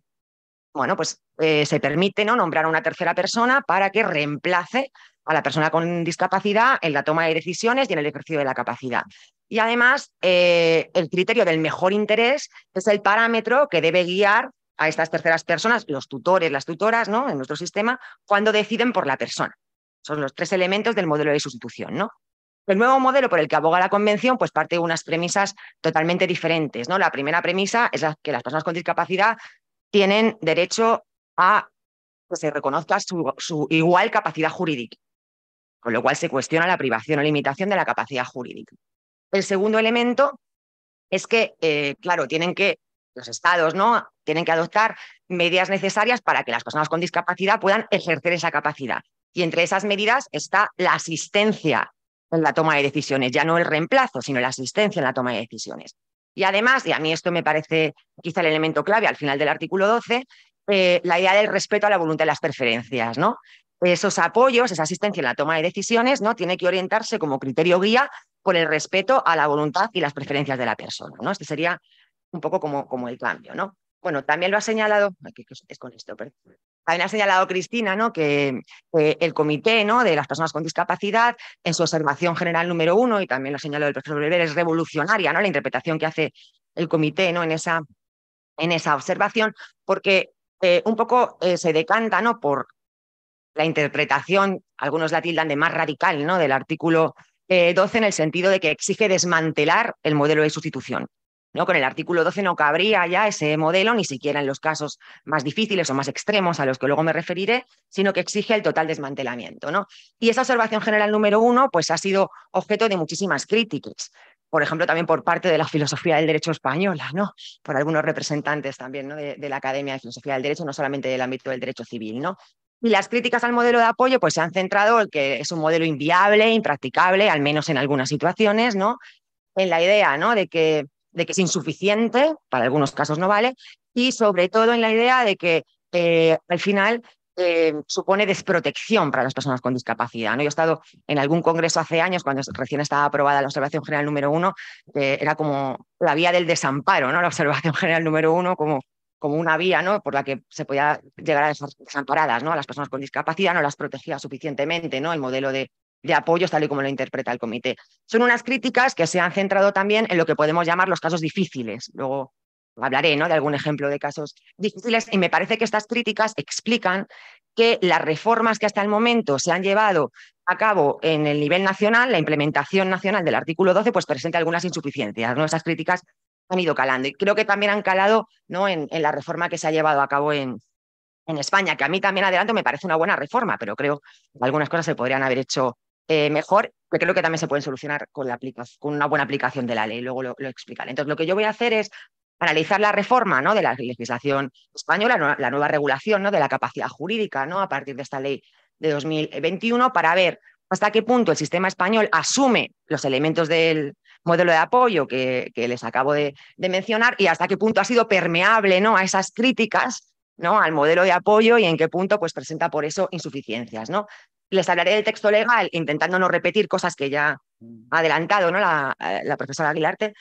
bueno, pues eh, se permite ¿no? nombrar a una tercera persona para que reemplace a la persona con discapacidad en la toma de decisiones y en el ejercicio de la capacidad. Y además, eh, el criterio del mejor interés es el parámetro que debe guiar a estas terceras personas, los tutores, las tutoras, ¿no? En nuestro sistema, cuando deciden por la persona. Son los tres elementos del modelo de sustitución, ¿no? El nuevo modelo por el que aboga la Convención pues parte de unas premisas totalmente diferentes. ¿no? La primera premisa es la que las personas con discapacidad tienen derecho a que se reconozca su, igual capacidad jurídica, con lo cual se cuestiona la privación o limitación de la capacidad jurídica. El segundo elemento es que, eh, claro, tienen que los estados no tienen que adoptar medidas necesarias para que las personas con discapacidad puedan ejercer esa capacidad. Y entre esas medidas está la asistencia en la toma de decisiones, ya no el reemplazo, sino la asistencia en la toma de decisiones. Y además, y a mí esto me parece quizá el elemento clave al final del artículo 12, eh, la idea del respeto a la voluntad y las preferencias, ¿no? Esos apoyos, esa asistencia en la toma de decisiones, ¿no? Tiene que orientarse como criterio guía con el respeto a la voluntad y las preferencias de la persona, ¿no? Este sería un poco como, como el cambio, ¿no? Bueno, también lo ha señalado, es con esto, también ha señalado Cristina ¿no? que, el comité ¿no? de las personas con discapacidad, en su observación general número uno, y también lo señaló el profesor Weber, es revolucionaria ¿no? la interpretación que hace el comité ¿no? en, esa, en esa observación, porque eh, un poco eh, se decanta ¿no? por la interpretación, algunos la tildan de más radical ¿no? del artículo 12 eh, en el sentido de que exige desmantelar el modelo de sustitución. No, con el artículo 12 no cabría ya ese modelo, ni siquiera en los casos más difíciles o más extremos a los que luego me referiré, sino que exige el total desmantelamiento. ¿no? Y esa observación general número uno pues, ha sido objeto de muchísimas críticas, por ejemplo, también por parte de la filosofía del derecho española, ¿no? por algunos representantes también de, la Academia de Filosofía del Derecho, no solamente del ámbito del derecho civil. ¿no? Y las críticas al modelo de apoyo pues, se han centrado en que es un modelo inviable, impracticable, al menos en algunas situaciones, ¿no? en la idea ¿no? de que de que es insuficiente, para algunos casos no vale, y sobre todo en la idea de que eh, al final eh, supone desprotección para las personas con discapacidad. ¿no? Yo he estado en algún congreso hace años, cuando recién estaba aprobada la Observación General número uno, era como la vía del desamparo, ¿no? la Observación General número uno como, como una vía ¿no? por la que se podía llegar a desamparadas, ¿no? a las personas con discapacidad no las protegía suficientemente ¿no? el modelo de, de apoyos tal y como lo interpreta el comité. Son unas críticas que se han centrado también en lo que podemos llamar los casos difíciles. Luego hablaré ¿no? de algún ejemplo de casos difíciles y me parece que estas críticas explican que las reformas que hasta el momento se han llevado a cabo en el nivel nacional, la implementación nacional del artículo 12, pues presenta algunas insuficiencias. ¿no? Esas críticas han ido calando y creo que también han calado ¿no? en, la reforma que se ha llevado a cabo en, en España, que a mí también adelanto me parece una buena reforma, pero creo que algunas cosas se podrían haber hecho eh, mejor, que creo que también se pueden solucionar con, la con una buena aplicación de la ley, luego lo, explicaré. Entonces, lo que yo voy a hacer es analizar la reforma ¿no? de la legislación española, la nueva regulación ¿no? de la capacidad jurídica ¿no? a partir de esta ley de 2021 para ver hasta qué punto el sistema español asume los elementos del modelo de apoyo que, les acabo de, mencionar y hasta qué punto ha sido permeable ¿no? a esas críticas ¿no? al modelo de apoyo y en qué punto pues, presenta por eso insuficiencias. ¿no? Les hablaré del texto legal, intentando no repetir cosas que ya ha adelantado ¿no? Eh, la, profesora Aguilarte,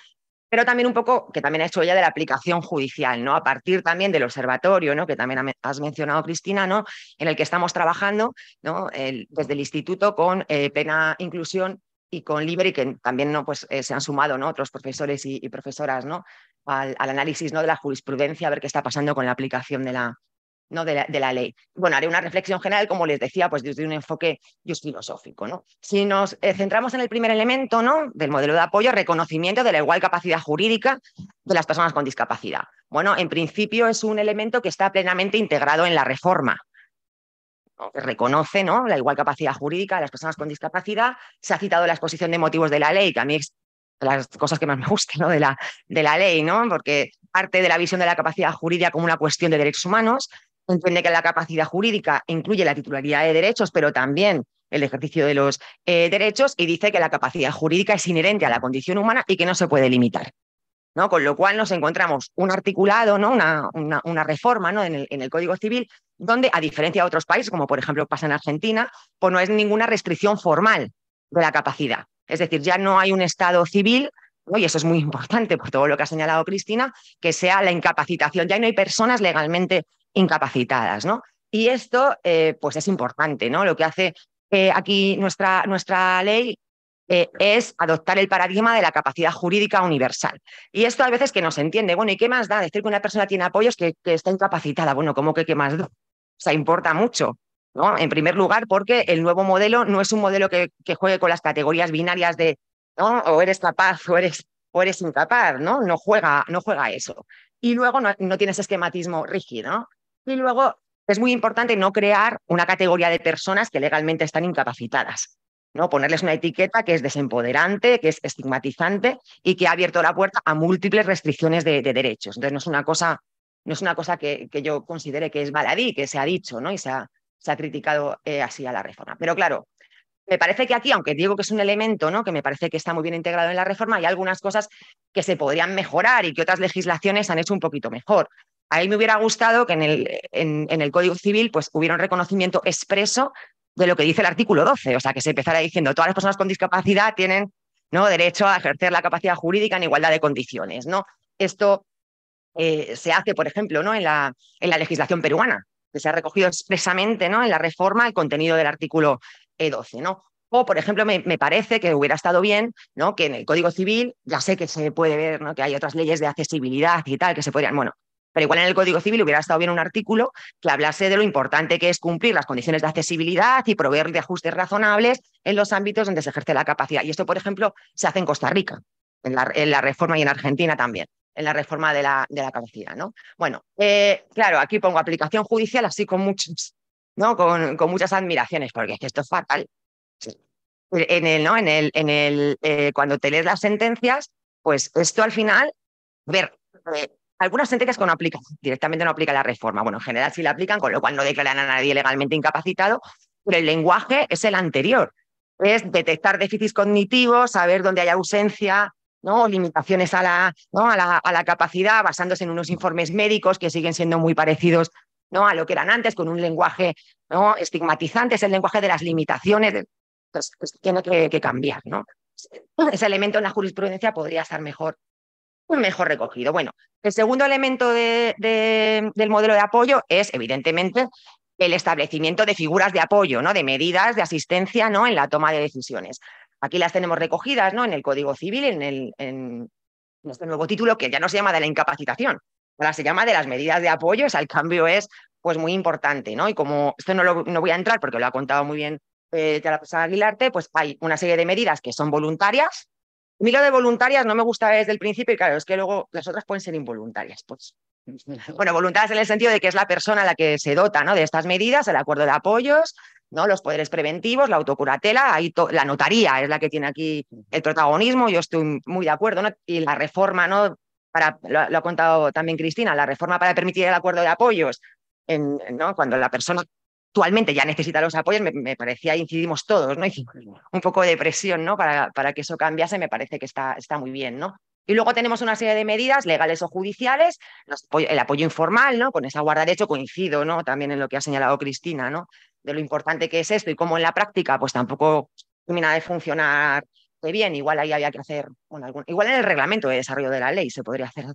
pero también un poco, que también ha hecho ella, de la aplicación judicial, ¿no? A partir también del observatorio, ¿no? Que también has mencionado, Cristina, ¿no? En el que estamos trabajando, ¿no? desde el instituto con eh, Pena inclusión y con libre, y que también, ¿no? Pues eh, se han sumado, ¿no? Otros profesores y, profesoras, ¿no? Al, al, análisis, ¿no? De la jurisprudencia, a ver qué está pasando con la aplicación de la, ¿no? De la, ley. Bueno, haré una reflexión general, como les decía, pues desde un enfoque just filosófico. ¿no? Si nos eh, centramos en el primer elemento ¿no? del modelo de apoyo, reconocimiento de la igual capacidad jurídica de las personas con discapacidad. Bueno, en principio es un elemento que está plenamente integrado en la reforma. reconoce ¿no? la igual capacidad jurídica de las personas con discapacidad. Se ha citado la exposición de motivos de la ley, que a mí es las cosas que más me gustan de, la, de la ley, ¿no? porque parte de la visión de la capacidad jurídica como una cuestión de derechos humanos, entiende que la capacidad jurídica incluye la titularidad de derechos, pero también el ejercicio de los eh, derechos y dice que la capacidad jurídica es inherente a la condición humana y que no se puede limitar. ¿no? Con lo cual nos encontramos un articulado, ¿no? una, una, reforma ¿no? en, el, Código Civil, donde, a diferencia de otros países, como por ejemplo pasa en Argentina, pues no es ninguna restricción formal de la capacidad. Es decir, ya no hay un Estado civil, ¿no? y eso es muy <laughs> importante por todo lo que ha señalado Cristina, que sea la incapacitación. Ya no hay personas legalmente incapacitadas, ¿no? Y esto, eh, pues es importante, ¿no? Lo que hace eh, aquí nuestra, nuestra ley eh, es adoptar el paradigma de la capacidad jurídica universal. Y esto a veces que no se entiende. Bueno, ¿y qué más da decir que una persona tiene apoyos que, que está incapacitada? Bueno, ¿cómo que qué más da? O sea, importa mucho. ¿no? En primer lugar, porque el nuevo modelo no es un modelo que, juegue con las categorías binarias de ¿no? o eres capaz o eres, eres incapaz, ¿no? No juega, no juega eso. Y luego no, no tienes esquematismo rígido, y luego es muy importante no crear una categoría de personas que legalmente están incapacitadas. ¿no? Ponerles una etiqueta que es desempoderante, que es estigmatizante y que ha abierto la puerta a múltiples restricciones de, derechos. Entonces, no es una cosa, no es una cosa que, yo considere que es baladí, que se ha dicho ¿no? y se ha, se ha criticado eh, así a la reforma. Pero claro, me parece que aquí, aunque digo que es un elemento ¿no? que me parece que está muy bien integrado en la reforma, hay algunas cosas que se podrían mejorar y que otras legislaciones han hecho un poquito mejor. A mí me hubiera gustado que en el, en, el Código Civil pues, hubiera un reconocimiento expreso de lo que dice el artículo 12, o sea, que se empezara diciendo todas las personas con discapacidad tienen ¿no? derecho a ejercer la capacidad jurídica en igualdad de condiciones. ¿no? Esto eh, se hace, por ejemplo, ¿no? en, la, en la legislación peruana, que se ha recogido expresamente ¿no? en la reforma el contenido del artículo 12. Eh, ¿no? O, por ejemplo, me, me, parece que hubiera estado bien ¿no? que en el Código Civil, ya sé que se puede ver ¿no? que hay otras leyes de accesibilidad y tal, que se podrían, bueno, pero igual en el Código Civil hubiera estado bien un artículo que hablase de lo importante que es cumplir las condiciones de accesibilidad y proveer de ajustes razonables en los ámbitos donde se ejerce la capacidad. Y esto, por ejemplo, se hace en Costa Rica, en la, reforma y en Argentina también en la reforma de la, de la capacidad, ¿no? Bueno, eh, claro, aquí pongo aplicación judicial así con muchos, ¿no? Con, muchas admiraciones, porque es esto es fatal. En el, ¿no? En el, en el eh, cuando te lees las sentencias, pues esto al final, ver, eh, algunas entidades que no aplican, directamente no aplica la reforma. Bueno, en general sí la aplican, con lo cual no declaran a nadie legalmente incapacitado, pero el lenguaje es el anterior. Es detectar déficits cognitivos, saber dónde hay ausencia, ¿no? limitaciones a la, ¿no? a, la, a la, capacidad, basándose en unos informes médicos que siguen siendo muy parecidos ¿no? a lo que eran antes, con un lenguaje ¿no? estigmatizante, es el lenguaje de las limitaciones, que pues, pues, tiene que, que cambiar. ¿no? Ese elemento en la jurisprudencia podría estar mejor pues, mejor recogido. Bueno, el segundo elemento del modelo de apoyo es, evidentemente, el establecimiento de figuras de apoyo, ¿no? de medidas de asistencia ¿no? en la toma de decisiones. Aquí las tenemos recogidas ¿no? en el Código Civil, en, el, en este nuevo título que ya no se llama de la incapacitación, ahora se llama de las medidas de apoyo, o el cambio es pues, muy importante. ¿no? Y como esto no, lo, no voy a entrar porque lo ha contado muy bien la eh, profesora Aguilarte, pues hay una serie de medidas que son voluntarias, a de voluntarias no me gusta desde el principio y claro, es que luego las otras pueden ser involuntarias. Pues. <laughs> Bueno, voluntarias en el sentido de que es la persona la que se dota ¿no? de estas medidas, el acuerdo de apoyos, ¿no? los poderes preventivos, la autocuratela, ahí la notaría es la que tiene aquí el protagonismo, yo estoy muy de acuerdo, y la reforma, ¿no? para, lo, ha contado también Cristina, la reforma para permitir el acuerdo de apoyos, ¿no? cuando la persona actualmente ya necesita los apoyos, me, parecía, incidimos todos, ¿no? un poco de presión, ¿no? Para, para que eso cambiase, me parece que está, está muy bien, ¿no? Y luego tenemos una serie de medidas legales o judiciales, el apoyo informal, ¿no? Con esa guarda de hecho coincido, ¿no? También en lo que ha señalado Cristina, ¿no? De lo importante que es esto y cómo en la práctica, pues tampoco termina de funcionar muy bien. Igual ahí había que hacer, igual en el reglamento de desarrollo de la ley se podría hacer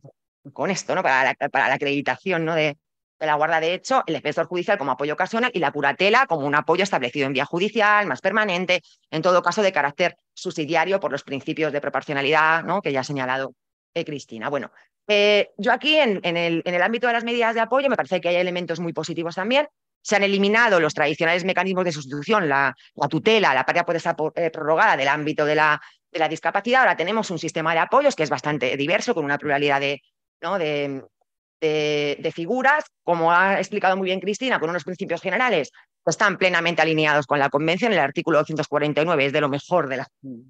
con esto, ¿no? Para la, para la acreditación, ¿no? De, de la guarda de hecho, el defensor judicial como apoyo ocasional y la curatela como un apoyo establecido en vía judicial, más permanente, en todo caso de carácter subsidiario por los principios de proporcionalidad ¿no? que ya ha señalado eh, Cristina. Bueno, eh, yo aquí en, el, en el ámbito de las medidas de apoyo me parece que hay elementos muy positivos también. Se han eliminado los tradicionales mecanismos de sustitución, la, tutela, la patria puede estar eh, prorrogada del ámbito de la, de la discapacidad. Ahora tenemos un sistema de apoyos que es bastante diverso, con una pluralidad de, de, figuras, como ha explicado muy bien Cristina, con unos principios generales están plenamente alineados con la Convención. El artículo 249 es de lo mejor de la,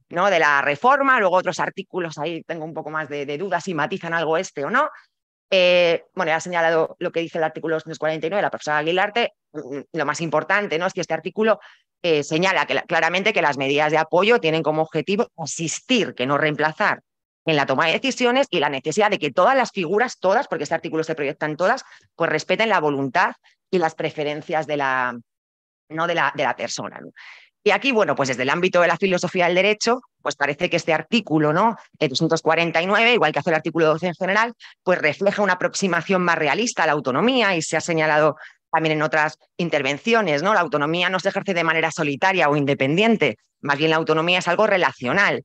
¿no? de la reforma. Luego otros artículos, ahí tengo un poco más de, dudas si matizan algo este o no. Eh, bueno, ya ha señalado lo que dice el artículo 249, la profesora Aguilarte. Mm, lo más importante ¿no? es que este artículo eh, señala que, claramente que las medidas de apoyo tienen como objetivo asistir, que no reemplazar en la toma de decisiones y la necesidad de que todas las figuras, todas, porque este artículo se proyectan todas, pues respeten la voluntad y las preferencias de la, ¿no? de la, de la persona. Y aquí, bueno, pues desde el ámbito de la filosofía del derecho, pues parece que este artículo, ¿no? El 249, igual que hace el artículo 12 en general, pues refleja una aproximación más realista a la autonomía y se ha señalado también en otras intervenciones, ¿no? La autonomía no se ejerce de manera solitaria o independiente, más bien la autonomía es algo relacional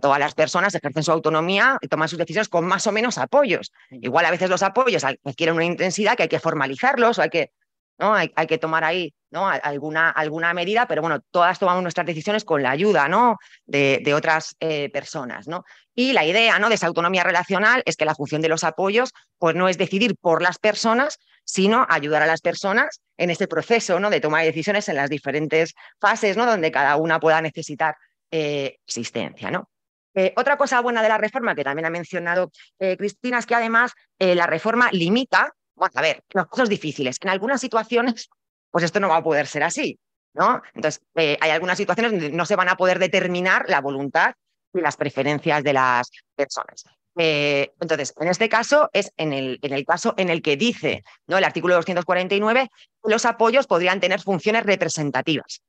todas las personas ejercen su autonomía y toman sus decisiones con más o menos apoyos. Igual a veces los apoyos adquieren una intensidad que hay que formalizarlos o hay que, ¿no? hay, que tomar ahí ¿no? alguna, alguna medida, pero bueno, todas tomamos nuestras decisiones con la ayuda ¿no? de, otras eh, personas. ¿no? Y la idea ¿no? de esa autonomía relacional es que la función de los apoyos pues, no es decidir por las personas, sino ayudar a las personas en ese proceso ¿no? de toma de decisiones en las diferentes fases ¿no? donde cada una pueda necesitar eh, existencia. ¿no? Eh, otra cosa buena de la reforma que también ha mencionado eh, Cristina es que además la reforma limita, vamos a ver, los casos difíciles. En algunas situaciones, pues esto no va a poder ser así. ¿no? Entonces, hay algunas situaciones donde no se van a poder determinar la voluntad y las preferencias de las personas. entonces, en este caso es en el, caso en el que dice ¿no? el artículo 249 los apoyos podrían tener funciones representativas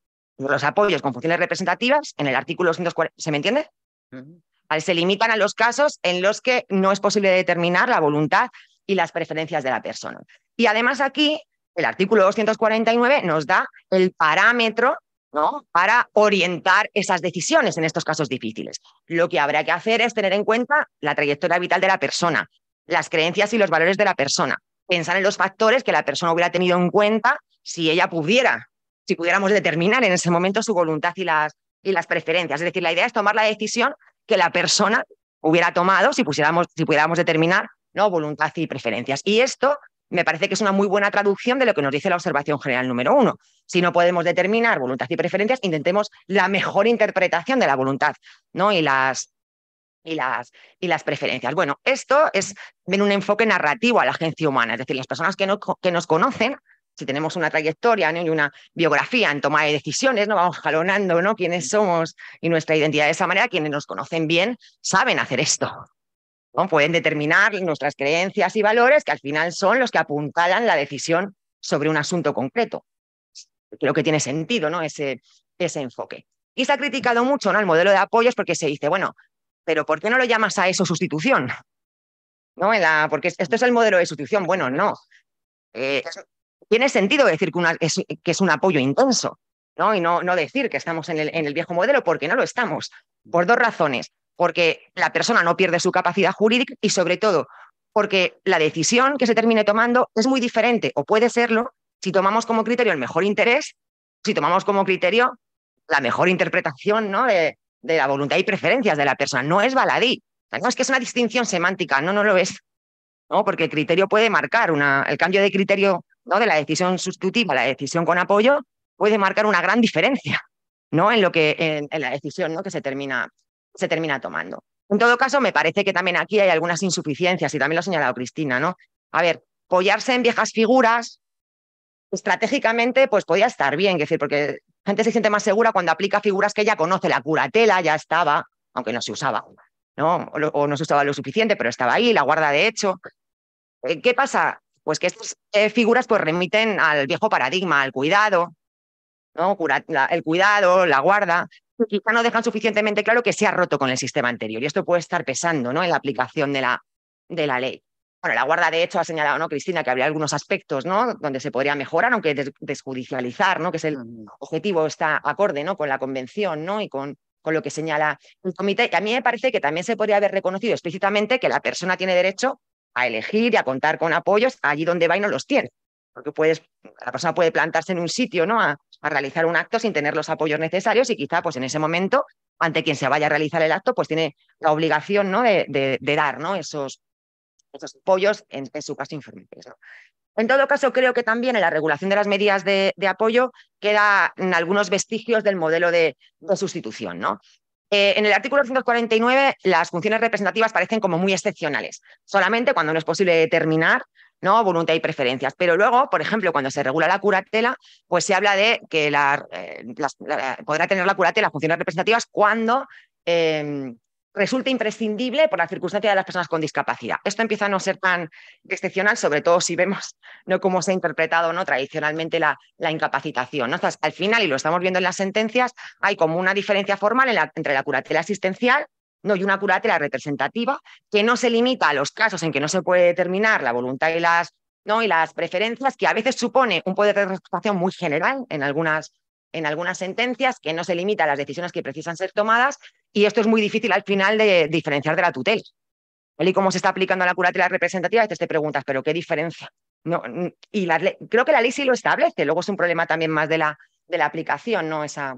los apoyos con funciones representativas, en el artículo 240, ¿se me entiende? se limitan a los casos en los que no es posible determinar la voluntad y las preferencias de la persona. Y además aquí, el artículo 249 nos da el parámetro ¿no? para orientar esas decisiones en estos casos difíciles. Lo que habrá que hacer es tener en cuenta la trayectoria vital de la persona, las creencias y los valores de la persona, pensar en los factores que la persona hubiera tenido en cuenta si ella pudiera si pudiéramos determinar en ese momento su voluntad y las, y las preferencias. Es decir, la idea es tomar la decisión que la persona hubiera tomado si, pusiéramos, si pudiéramos determinar ¿no? voluntad y preferencias. Y esto me parece que es una muy buena traducción de lo que nos dice la observación general número uno. Si no podemos determinar voluntad y preferencias, intentemos la mejor interpretación de la voluntad ¿no? y, las, las, y las preferencias. Bueno, esto es en un enfoque narrativo a la agencia humana, es decir, las personas que, no, que nos conocen si tenemos una trayectoria ¿no? y una biografía en toma de decisiones, ¿no? vamos jalonando ¿no? quiénes somos y nuestra identidad de esa manera, quienes nos conocen bien saben hacer esto. Pueden determinar nuestras creencias y valores que al final son los que apuntalan la decisión sobre un asunto concreto. Creo que tiene sentido ¿no? ese, ese enfoque. Y se ha criticado mucho ¿no? el modelo de apoyos porque se dice, bueno, pero ¿por qué no lo llamas a eso sustitución? ¿No? porque esto es el modelo de sustitución. Bueno, no. Eh, tiene sentido decir que, es, es un apoyo intenso, ¿no? Y no, no decir que estamos en el, en el viejo modelo porque no lo estamos, por dos razones, porque la persona no pierde su capacidad jurídica y sobre todo porque la decisión que se termine tomando es muy diferente o puede serlo si tomamos como criterio el mejor interés, si tomamos como criterio la mejor interpretación ¿no? de, la voluntad y preferencias de la persona. No es baladí. No es que es una distinción semántica, no, no lo es. Porque el criterio puede marcar el cambio de criterio ¿no? de la decisión sustitutiva a la decisión con apoyo, puede marcar una gran diferencia ¿no? en, lo que, en, la decisión ¿no? que se termina, se termina tomando. En todo caso, me parece que también aquí hay algunas insuficiencias, y también lo ha señalado Cristina, ¿no? A ver, apoyarse en viejas figuras, estratégicamente, pues podía estar bien, decir, porque la gente se siente más segura cuando aplica figuras que ya conoce, la curatela ya estaba, aunque no se usaba, ¿no? O, o no se usaba lo suficiente, pero estaba ahí, la guarda de hecho. Eh, ¿Qué pasa? Pues que estas eh, figuras pues, remiten al viejo paradigma, al cuidado, ¿no? el cuidado, la guarda, quizá no dejan suficientemente claro que se ha roto con el sistema anterior. Y esto puede estar pesando ¿no? en la aplicación de la, de la ley. Bueno, la guarda, de hecho, ha señalado, ¿no, Cristina, que habría algunos aspectos, ¿no? Donde se podría mejorar, aunque desjudicializar, ¿no? Que es el objetivo, está acorde, ¿no? Con la convención, ¿no? Y con, con lo que señala el comité. Que a mí me parece que también se podría haber reconocido explícitamente que la persona tiene derecho a elegir y a contar con apoyos allí donde va y no los tiene. Porque puedes, la persona puede plantarse en un sitio, ¿no? A, realizar un acto sin tener los apoyos necesarios y quizá, pues en ese momento, ante quien se vaya a realizar el acto, pues tiene la obligación, ¿no? De, dar, ¿no? Esos, esos apoyos, en, su caso, informales En todo caso, creo que también en la regulación de las medidas de, apoyo quedan algunos vestigios del modelo de, de sustitución, ¿no? Eh, en el artículo 149, las funciones representativas parecen como muy excepcionales, solamente cuando no es posible determinar ¿no? voluntad y preferencias. Pero luego, por ejemplo, cuando se regula la curatela, pues se habla de que eh, podrá tener la curatela funciones representativas cuando em, resulta imprescindible por la circunstancia de las personas con discapacidad. Esto empieza a no ser tan excepcional, sobre todo si vemos ¿no? cómo se ha interpretado ¿no? tradicionalmente la, incapacitación. ¿no? al final, y lo estamos viendo en las sentencias, hay como una diferencia formal entre la curatela asistencial ¿no? y una curatela representativa que no se limita a los casos en que no se puede determinar la voluntad y las, ¿no? y las preferencias, que a veces supone un poder de representación muy general en algunas en algunas sentencias que no se limita a las decisiones que precisan ser tomadas, y esto es muy difícil al final de diferenciar de la tutela. Y cómo se está aplicando la curatela representativa, a te preguntas, ¿pero qué diferencia? No, y creo que la ley sí lo establece, luego es un problema también más de la, de la aplicación, ¿no? Esa,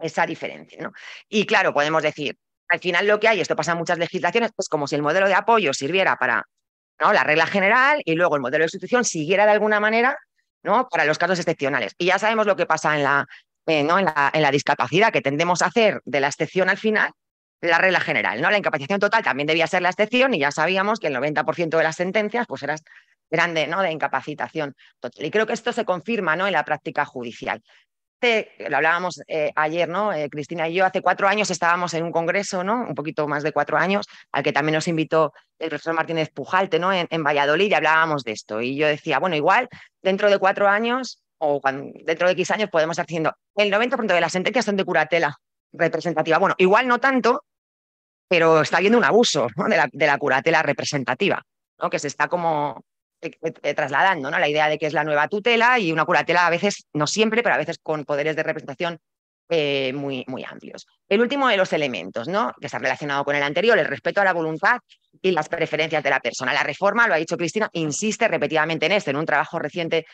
esa diferencia. ¿no? Y claro, podemos decir, al final lo que hay, esto pasa en muchas legislaciones, es pues como si el modelo de apoyo sirviera para ¿no? la regla general y luego el modelo de sustitución siguiera de alguna manera ¿no? para los casos excepcionales. Y ya sabemos lo que pasa en la, eh, en, la, discapacidad, que tendemos a hacer de la excepción al final la regla general. ¿no? La incapacitación total también debía ser la excepción y ya sabíamos que el 90% de las sentencias pues, eran, eran de, ¿no? de incapacitación total. Y creo que esto se confirma ¿no? en la práctica judicial. lo hablábamos eh, ayer, ¿no? Eh, Cristina y yo, hace cuatro años estábamos en un congreso, ¿no? Un poquito más de cuatro años, al que también nos invitó el profesor Martínez Pujalte, ¿no? En, en Valladolid y hablábamos de esto. Y yo decía, bueno, igual dentro de cuatro años o dentro de X años podemos estar diciendo el 90% de las sentencias son de curatela representativa. Bueno, igual no tanto, pero está habiendo un abuso de, la, curatela representativa, que se está como eh, eh, eh, trasladando ¿no? la idea de que es la nueva tutela y una curatela a veces, no siempre, pero a veces con poderes de representación muy, muy amplios. El último de los elementos, ¿no? que está relacionado con el anterior, el respeto a la voluntad y las preferencias de la persona. La reforma, lo ha dicho Cristina, insiste repetidamente en esto. En un trabajo reciente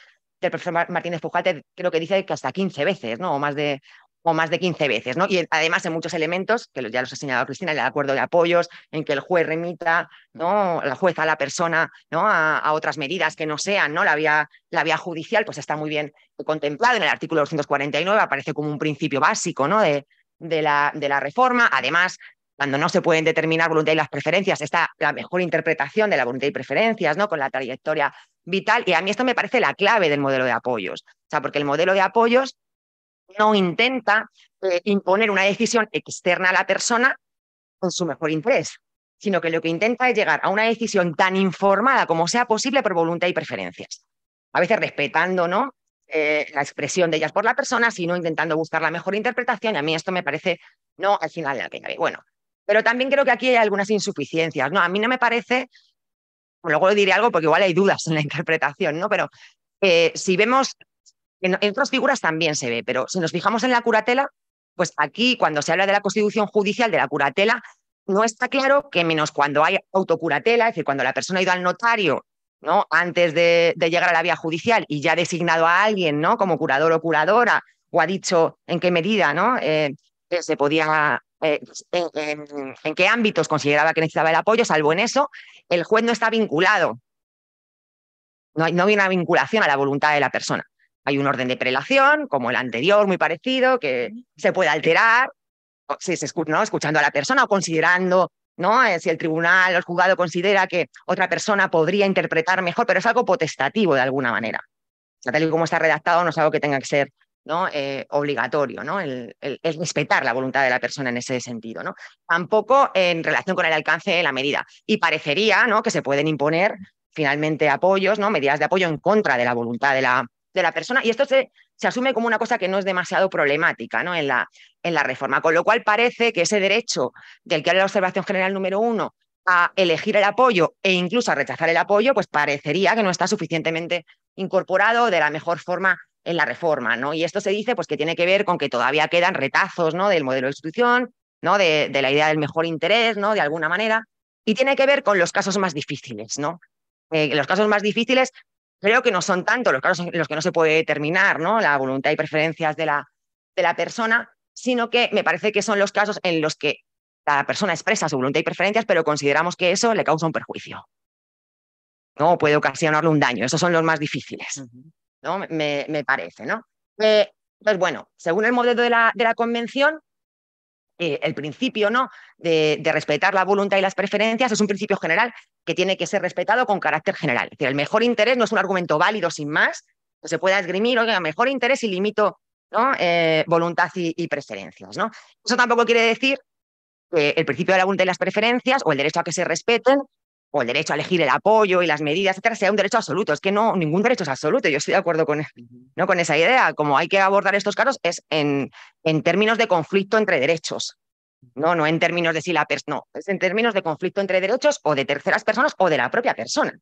del profesor Martínez Pujate, creo que dice que hasta 15 veces, ¿no? O más de, o más de 15 veces, ¿no? Y además en muchos elementos, que ya los ha señalado Cristina, en el acuerdo de apoyos, en que el juez remita, ¿no? La jueza, a la persona, ¿no? A, otras medidas que no sean, ¿no? La vía, la vía judicial, pues está muy bien contemplado en el artículo 249, aparece como un principio básico, ¿no? De, de, la, de la reforma. Además, cuando no se pueden determinar voluntad y las preferencias, está la mejor interpretación de la voluntad y preferencias, ¿no? Con la trayectoria vital y a mí esto me parece la clave del modelo de apoyos. O sea, porque el modelo de apoyos no intenta eh, imponer una decisión externa a la persona con su mejor interés, sino que lo que intenta es llegar a una decisión tan informada como sea posible por voluntad y preferencias. A veces respetando ¿no? Eh, la expresión de ellas por la persona, sino intentando buscar la mejor interpretación. Y a mí esto me parece no al final de la que Bueno, pero también creo que aquí hay algunas insuficiencias. ¿no? A mí no me parece luego diré algo porque igual hay dudas en la interpretación, ¿no? Pero eh, si vemos, en, otras figuras también se ve, pero si nos fijamos en la curatela, pues aquí cuando se habla de la constitución judicial de la curatela, no está claro que menos cuando hay autocuratela, es decir, cuando la persona ha ido al notario ¿no? antes de, llegar a la vía judicial y ya ha designado a alguien ¿no? como curador o curadora, o ha dicho en qué medida ¿no? Eh, se podía eh, en, qué ámbitos consideraba que necesitaba el apoyo, salvo en eso, el juez no está vinculado. No hay, no una vinculación a la voluntad de la persona. Hay un orden de prelación, como el anterior, muy parecido, que se puede alterar, si se escuchando a la persona o considerando ¿no? Eh, si el tribunal o el juzgado considera que otra persona podría interpretar mejor, pero es algo potestativo de alguna manera. tal y como está redactado, no es algo que tenga que ser eh, obligatorio, ¿no? El, respetar la voluntad de la persona en ese sentido. ¿no? Tampoco en relación con el alcance de la medida. Y parecería ¿no? que se pueden imponer finalmente apoyos, ¿no? medidas de apoyo en contra de la voluntad de la, de la persona. Y esto se, asume como una cosa que no es demasiado problemática ¿no? en, la, en la reforma. Con lo cual parece que ese derecho del que habla la observación general número uno a elegir el apoyo e incluso a rechazar el apoyo, pues parecería que no está suficientemente incorporado de la mejor forma en la reforma, ¿no? Y esto se dice pues, que tiene que ver con que todavía quedan retazos ¿no? del modelo de institución, ¿no? De, la idea del mejor interés, ¿no? De alguna manera, y tiene que ver con los casos más difíciles, ¿no? Eh, los casos más difíciles creo que no son tanto los casos en los que no se puede determinar, ¿no? La voluntad y preferencias de la, de la persona, sino que me parece que son los casos en los que la persona expresa su voluntad y preferencias, pero consideramos que eso le causa un perjuicio. No puede ocasionarle un daño. Esos son los más difíciles. ¿no? Me, parece, ¿no? Eh, bueno, según el modelo de la, convención, eh, el principio ¿no? De, respetar la voluntad y las preferencias es un principio general que tiene que ser respetado con carácter general. Es decir, el mejor interés no es un argumento válido sin más, no se puede esgrimir, el mejor interés eh, y limito ¿no? voluntad y, preferencias. ¿no? Eso tampoco quiere decir que el principio de la voluntad y las preferencias o el derecho a que se respeten o el derecho a elegir el apoyo y las medidas, etcétera, sea un derecho absoluto. Es que no, ningún derecho es absoluto. Yo estoy de acuerdo con, ¿no? con esa idea. Como hay que abordar estos casos es en, en términos de conflicto entre derechos. No, no en términos de si la persona, no, es en términos de conflicto entre derechos o de terceras personas o de la propia persona.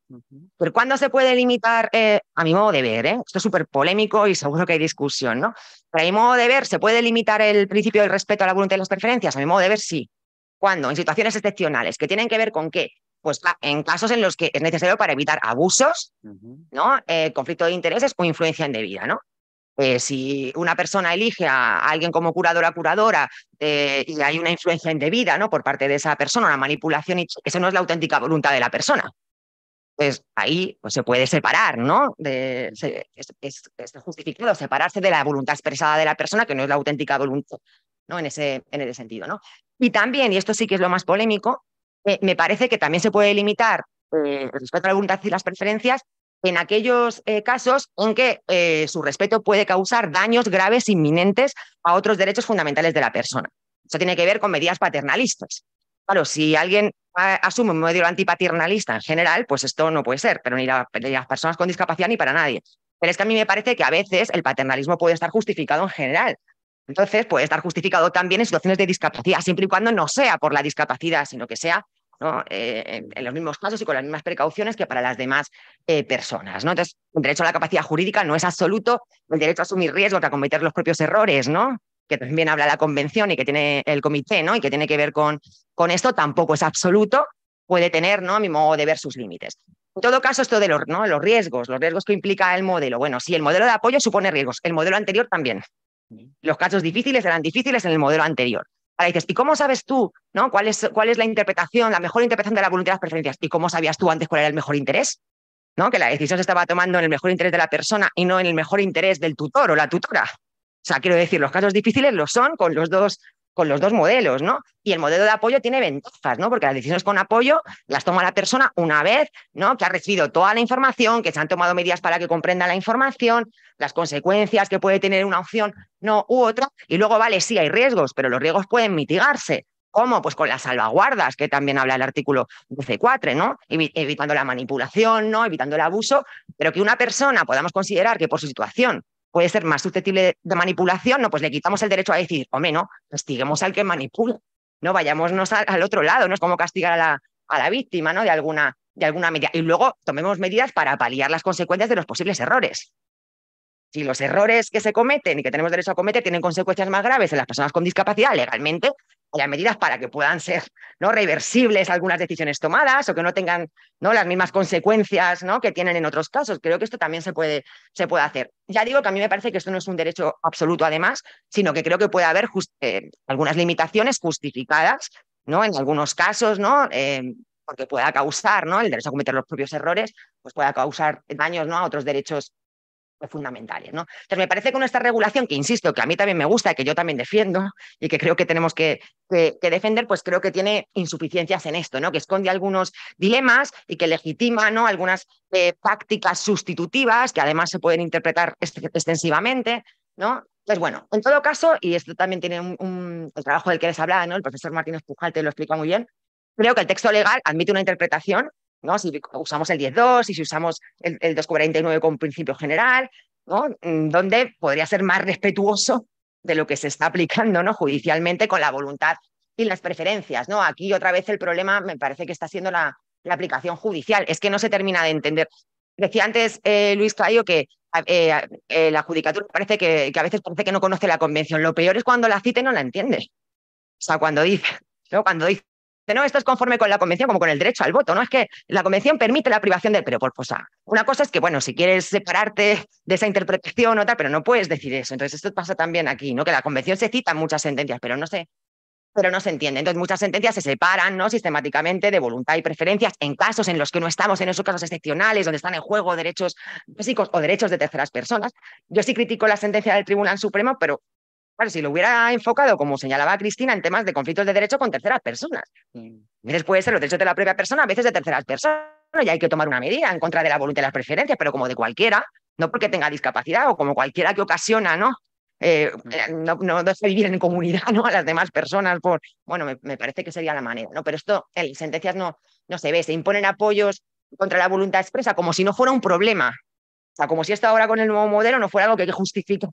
Pero ¿cuándo se puede limitar, eh, a mi modo de ver, ¿eh? esto es súper polémico y seguro que hay discusión, ¿no? Pero a mi modo de ver, ¿se puede limitar el principio del respeto a la voluntad y las preferencias? A mi modo de ver, sí. ¿Cuándo? En situaciones excepcionales, que tienen que ver con qué? pues, en casos en los que es necesario para evitar abusos, ¿no? Eh, conflicto de intereses o influencia indebida, ¿no? Eh, si una persona elige a alguien como curadora curadora eh, y hay una influencia indebida ¿no? por parte de esa persona, una manipulación, y eso no es la auténtica voluntad de la persona. Pues ahí pues, se puede separar, ¿no? De, es, justificado separarse de la voluntad expresada de la persona, que no es la auténtica voluntad, ¿no? En ese, en ese sentido, ¿no? Y también, y esto sí que es lo más polémico, eh, me parece que también se puede limitar eh, respecto a la voluntad y las preferencias en aquellos eh, casos en que eh, su respeto puede causar daños graves inminentes a otros derechos fundamentales de la persona. Eso tiene que ver con medidas paternalistas. Claro, si alguien asume un modelo antipaternalista en general, pues esto no puede ser, pero ni, las personas con discapacidad ni para nadie. Pero es que a mí me parece que a veces el paternalismo puede estar justificado en general. Entonces, puede estar justificado también en situaciones de discapacidad, siempre y cuando no sea por la discapacidad, sino que sea eh, en, los mismos casos y con las mismas precauciones que para las demás eh, personas. Entonces, el derecho a la capacidad jurídica no es absoluto, el derecho a asumir riesgos, a cometer los propios errores, ¿no? que también habla la convención y que tiene el comité y que tiene que ver con, esto, tampoco es absoluto, puede tener, ¿no? a mi modo de ver, sus límites. En todo caso, esto de los, los riesgos, los riesgos que implica el modelo. Bueno, si el modelo de apoyo supone riesgos, el modelo anterior también. Los casos difíciles eran difíciles en el modelo anterior. Ahora dices, ¿y cómo sabes tú ¿no? ¿Cuál, es, cuál es la interpretación, la mejor interpretación de la voluntad de las preferencias? ¿Y cómo sabías tú antes cuál era el mejor interés? ¿no? Que la decisión se estaba tomando en el mejor interés de la persona y no en el mejor interés del tutor o la tutora. O sea, quiero decir, los casos difíciles lo son con los dos con los dos modelos, ¿no? Y el modelo de apoyo tiene ventajas, ¿no? Porque las decisiones con apoyo las toma la persona una vez, ¿no? Que ha recibido toda la información, que se han tomado medidas para que comprenda la información, las consecuencias que puede tener una opción, no u otra, y luego, vale, sí hay riesgos, pero los riesgos pueden mitigarse. ¿Cómo? Pues con las salvaguardas, que también habla el artículo 12.4, ¿no? Evitando la manipulación, ¿no? Evitando el abuso, pero que una persona podamos considerar que por su situación puede ser más susceptible de manipulación, no, pues le quitamos el derecho a decir, o menos, castiguemos al que manipula, no vayámonos al, otro lado, no es como castigar a la, a la víctima, ¿no? De alguna, de alguna medida. Y luego tomemos medidas para paliar las consecuencias de los posibles errores. Si los errores que se cometen y que tenemos derecho a cometer tienen consecuencias más graves en las personas con discapacidad legalmente, haya medidas para que puedan ser ¿no? reversibles algunas decisiones tomadas o que no tengan ¿no? las mismas consecuencias ¿no? que tienen en otros casos. Creo que esto también se puede, se puede hacer. Ya digo que a mí me parece que esto no es un derecho absoluto además, sino que creo que puede haber eh, algunas limitaciones justificadas ¿no? en algunos casos, ¿no? Em, porque pueda causar, ¿no? El derecho a cometer los propios errores, pues pueda causar daños ¿no? a otros derechos fundamentales. ¿no? Entonces, me parece que esta regulación, que insisto, que a mí también me gusta, que yo también defiendo y que creo que tenemos que, defender, pues creo que tiene insuficiencias en esto, ¿no? que esconde algunos dilemas y que legitima ¿no? algunas prácticas eh, sustitutivas que además se pueden interpretar extensivamente. ¿no? Entonces, pues bueno, en todo caso, y esto también tiene un, el trabajo del que les hablaba, ¿no? el profesor Martínez Pujal te lo explica muy bien, creo que el texto legal admite una interpretación si usamos el 10.2 y si usamos el, 249 con principio general, ¿no? Mm, donde podría ser más respetuoso de lo que se está aplicando, ¿no? Judicialmente con la voluntad y las preferencias, ¿no? Aquí otra vez el problema me parece que está siendo la, aplicación judicial. Es que no se termina de entender. Decía antes eh, Luis Cayo que eh, eh, la judicatura parece que, que, a veces parece que no conoce la convención. Lo peor es cuando la cita no la entiende. O sea, cuando dice, cuando dice no, esto es conforme con la convención, como con el derecho al voto, ¿no? Es que la convención permite la privación del... Pero, una cosa es que, bueno, si quieres separarte de esa interpretación o tal, pero no puedes decir eso. Entonces, esto pasa también aquí, ¿no? Que la convención se cita en muchas sentencias, pero no se, pero no se entiende. Entonces, muchas sentencias se separan ¿no? sistemáticamente de voluntad y preferencias en casos en los que no estamos, en esos casos excepcionales, donde están en juego derechos físicos o derechos de terceras personas. Yo sí critico la sentencia del Tribunal Supremo, pero Claro, si lo hubiera enfocado, como señalaba Cristina, en temas de conflictos de derecho con terceras personas. Mm. veces puede ser los derechos de la propia persona, a veces de terceras personas, y hay que tomar una medida en contra de la voluntad de las preferencias, pero como de cualquiera, no porque tenga discapacidad o como cualquiera que ocasiona, ¿no? Eh, mm. eh no, no, vivir en comunidad ¿no? a las demás personas por bueno me, parece que sería la manera no pero esto en sentencias no, no se ve se imponen apoyos contra la voluntad expresa como si no fuera un problema o sea como si esto ahora con el nuevo modelo no fuera algo que hay que justificar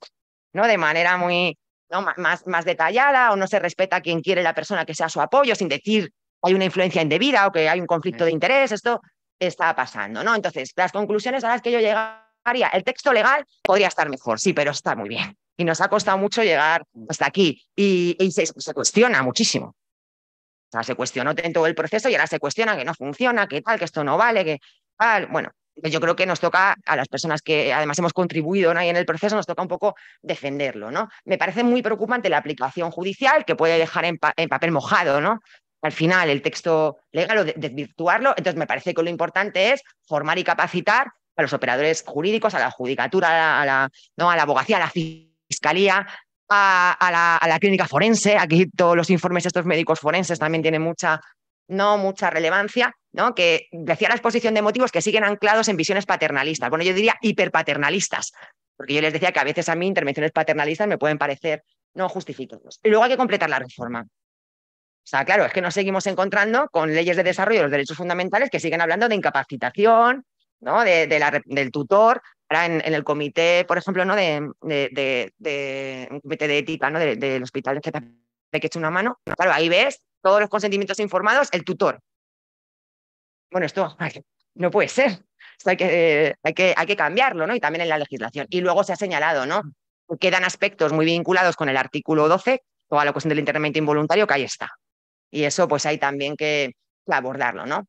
no de manera muy ¿no? más, más detallada o no se respeta a quien quiere la persona que sea su apoyo, sin decir hay una influencia indebida o que hay un conflicto de interés, esto está pasando, ¿no? Entonces, las conclusiones a las que yo llegaría, el texto legal podría estar mejor, sí, pero está muy bien. Y nos ha costado mucho llegar hasta aquí y, se, cuestiona muchísimo. O sea, se cuestionó todo el proceso y ahora se cuestiona que no funciona, que tal, que esto no vale, que tal. Bueno, pues yo creo que nos toca a las personas que además hemos contribuido en el proceso, nos toca un poco defenderlo. Me parece muy preocupante la aplicación judicial que puede dejar en, papel mojado al final el texto legal o desvirtuarlo. Entonces, me parece que lo importante es formar y capacitar a los operadores jurídicos, a la judicatura, a la, abogacía, a la fiscalía, a, la, a, la, clínica forense. Aquí todos los informes de estos médicos forenses también tienen mucha, no, mucha relevancia que decía la exposición de motivos que siguen anclados en visiones paternalistas. Bueno, yo diría hiperpaternalistas, porque yo les decía que a veces a mí intervenciones paternalistas me pueden parecer no justificables Y luego hay que completar la reforma. O sea, claro, es que nos seguimos encontrando con leyes de desarrollo de los derechos fundamentales que siguen hablando de incapacitación, ¿no? del tutor. Ahora en, el comité, por ejemplo, ¿no? de, un comité de ética ¿no? del hospital de que he una mano, claro, ahí ves todos los consentimientos informados, el tutor, bueno, esto <laughs> no puede ser, hay que, eh, hay que, hay que cambiarlo, ¿no? Y también en la legislación. Y luego se ha señalado, ¿no? Quedan aspectos muy vinculados con el artículo 12, toda la cuestión del internamiento involuntario, que ahí está. Y eso pues hay también que, abordarlo, ¿no?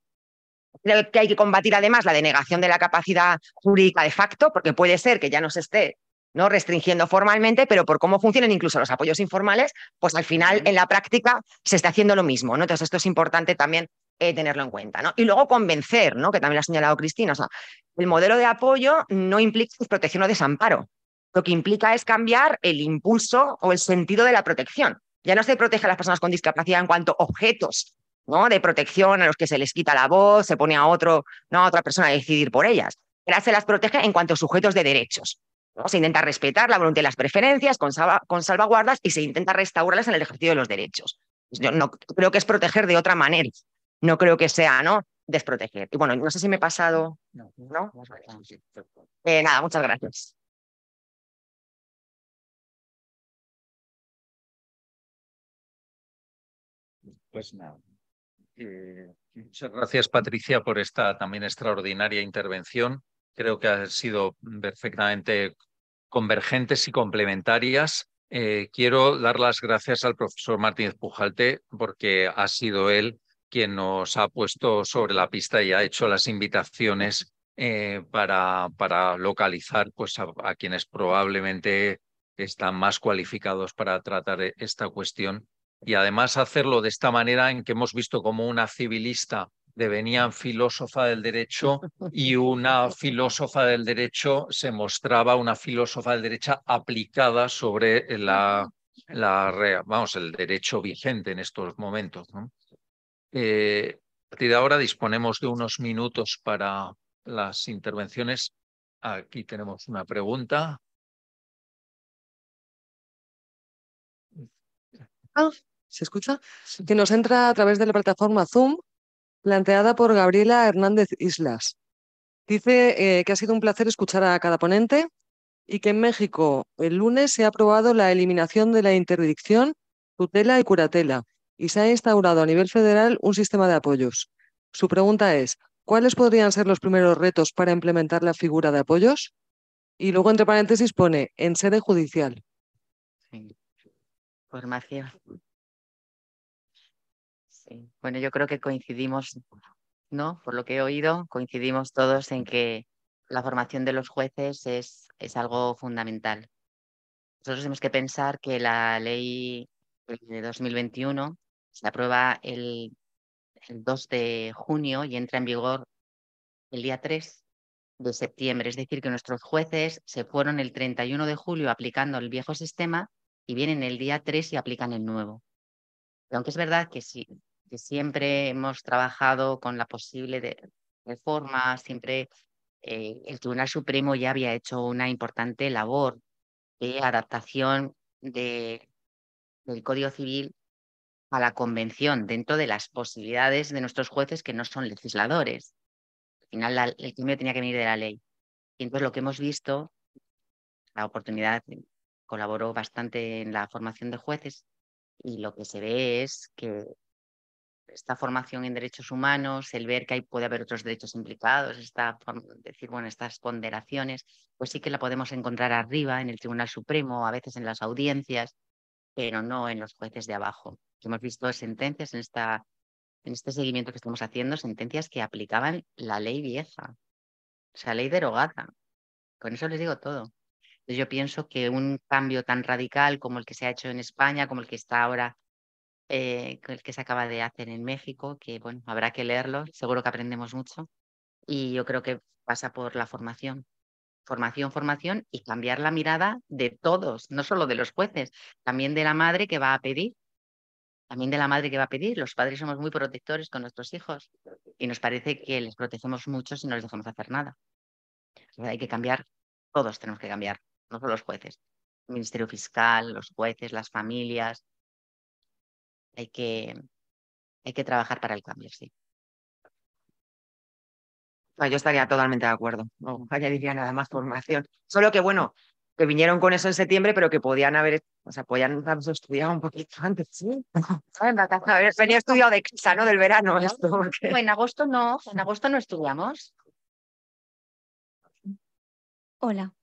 Creo que hay que combatir además la denegación de la capacidad jurídica de facto, porque puede ser que ya no se esté ¿no? restringiendo formalmente, pero por cómo funcionan incluso los apoyos informales, pues al final en la práctica se está haciendo lo mismo. ¿no? Entonces esto es importante también eh, tenerlo en cuenta. ¿no? Y luego convencer, ¿no? que también lo ha señalado Cristina. O sea, el modelo de apoyo no implica protección o desamparo. Lo que implica es cambiar el impulso o el sentido de la protección. Ya no se protege a las personas con discapacidad en cuanto objetos ¿no? de protección a los que se les quita la voz, se pone a, otro, ¿no? a otra persona a decidir por ellas. Ahora se las protege en cuanto a sujetos de derechos. ¿no? Se intenta respetar la voluntad y las preferencias con, con, salvaguardas y se intenta restaurarlas en el ejercicio de los derechos. Pues yo no, creo que es proteger de otra manera no creo que sea, ¿no? Desproteger. Y bueno, no sé si me he pasado, ¿no? ¿No? Eh, nada, muchas gracias. Pues nada. Eh, muchas gracias, Patricia, por esta también extraordinaria intervención. Creo que ha sido perfectamente convergentes y complementarias. Eh, quiero dar las gracias al profesor Martínez Pujalte porque ha sido él quien nos ha puesto sobre la pista y ha hecho las invitaciones eh, para, para, localizar pues, a, quienes probablemente están más cualificados para tratar e, esta cuestión. Y además hacerlo de esta manera en que hemos visto como una civilista devenía filósofa del derecho y una filósofa del derecho se mostraba una filósofa del derecho aplicada sobre la, la vamos, el derecho vigente en estos momentos. ¿no? Eh, a partir de ahora disponemos de unos minutos para las intervenciones. Aquí tenemos una pregunta. Ah, ¿Se escucha? Que nos entra a través de la plataforma Zoom, planteada por Gabriela Hernández Islas. Dice eh, que ha sido un placer escuchar a cada ponente y que en México el lunes se ha aprobado la eliminación de la interdicción, tutela y curatela y se ha instaurado a nivel federal un sistema de apoyos. Su pregunta es, ¿cuáles podrían ser los primeros retos para implementar la figura de apoyos? Y luego, entre paréntesis, pone en sede judicial. Formación. Bueno, yo creo que coincidimos, ¿no? Por lo que he oído, coincidimos todos en que la formación de los jueces es, es algo fundamental. Nosotros tenemos que pensar que la ley de 2021 se aprueba el, el 2 de junio y entra en vigor el día 3 de septiembre. Es decir, que nuestros jueces se fueron el 31 de julio aplicando el viejo sistema y vienen el día 3 y aplican el nuevo. aunque es verdad que, sí, que siempre hemos trabajado con la posible reforma, siempre eh, el Tribunal Supremo ya había hecho una importante labor de adaptación del Código Civil a la convención dentro de las posibilidades de nuestros jueces que no son legisladores. Al final la, el cambio tenía que venir de la ley. Y entonces lo que hemos visto, la oportunidad eh, colaboró bastante en la formación de jueces y lo que se ve es que esta formación en derechos humanos, el ver que ahí puede haber otros derechos implicados, esta, decir, bueno, estas ponderaciones, pues sí que la podemos encontrar arriba en el Tribunal Supremo, a veces en las audiencias, pero no en los jueces de abajo. Hemos visto sentencias en, esta, en este seguimiento que estamos haciendo, sentencias que aplicaban la ley vieja, o sea, ley derogada. Con eso les digo todo. yo pienso que un cambio tan radical como el que se ha hecho en España, como el que está ahora, eh, el que se acaba de hacer en México, que bueno, habrá que leerlo, seguro que aprendemos mucho. Y yo creo que pasa por la formación, formación, formación y cambiar la mirada de todos, no solo de los jueces, también de la madre que va a pedir, también de la madre que va a pedir. Los padres somos muy protectores con nuestros hijos y nos parece que les protegemos mucho si no les dejamos hacer nada. Hay que cambiar, todos tenemos que cambiar, no solo los jueces. El Ministerio Fiscal, los jueces, las familias. Hay que, hay que trabajar para el cambio, sí. Ah, yo estaría totalmente de acuerdo. No añadiría nada más formación. Solo que, bueno, que vinieron con eso en septiembre, pero que podían haber, o sea, podían estudiado un poquito <laughs> antes, ¿sí? venía estudiado de casa, ¿no? Del verano. Esto, En agosto no, en agosto no estudiamos. Hola.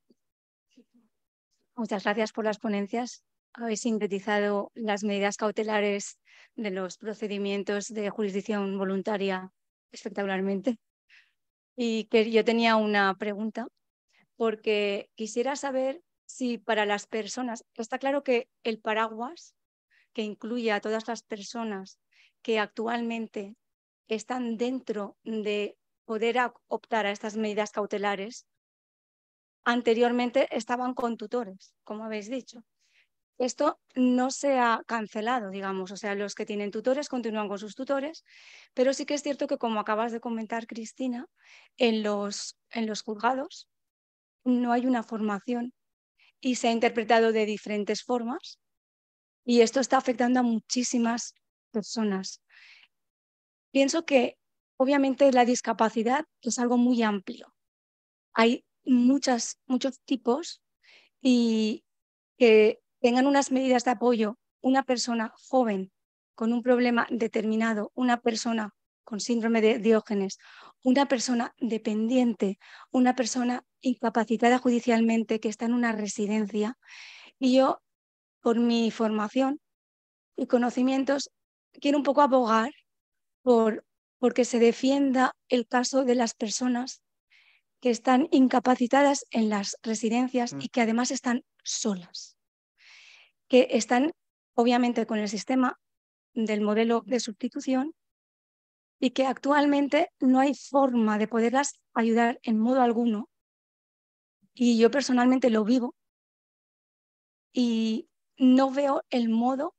Muchas gracias por las ponencias. Habéis sintetizado las medidas cautelares de los procedimientos de jurisdicción voluntaria espectacularmente. Y que yo tenía una pregunta, porque quisiera saber si para las personas, está claro que el paraguas que incluye a todas las personas que actualmente están dentro de poder optar a estas medidas cautelares, anteriormente estaban con tutores, como habéis dicho esto no se ha cancelado, digamos. O sea, los que tienen tutores continúan con sus tutores, pero sí que es cierto que, como acabas de comentar, Cristina, en los, en los juzgados no hay una formación y se ha interpretado de diferentes formas y esto está afectando a muchísimas personas. Pienso que, obviamente, la discapacidad es algo muy amplio. Hay muchos tipos y que tengan unas medidas de apoyo una persona joven con un problema determinado, una persona con síndrome de Diógenes, una persona dependiente, una persona incapacitada judicialmente que está en una residencia. Y yo, por mi formación y conocimientos, quiero un poco abogar por porque se defienda el caso de las personas que están incapacitadas en las residencias mm. y que además están solas que están obviamente con el sistema del modelo de sustitución y que actualmente no hay forma de poderlas ayudar en modo alguno. Y yo personalmente lo vivo y no veo el modo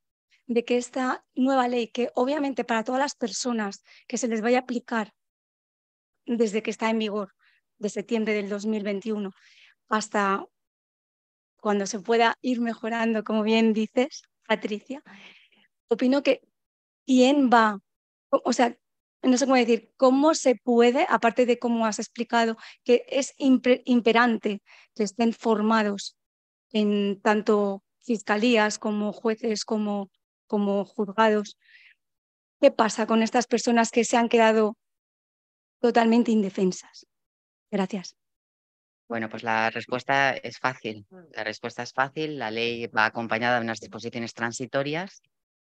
de que esta nueva ley, que obviamente para todas las personas que se les vaya a aplicar desde que está en vigor, de septiembre del 2021 hasta cuando se pueda ir mejorando, como bien dices, Patricia, opino que quién va, o sea, no sé cómo decir, cómo se puede, aparte de cómo has explicado, que es imperante que estén formados en tanto fiscalías como jueces, como, como juzgados. ¿Qué pasa con estas personas que se han quedado totalmente indefensas? Gracias. Bueno, pues la respuesta es fácil. Mm. La respuesta es fácil. La ley va acompañada de unas disposiciones transitorias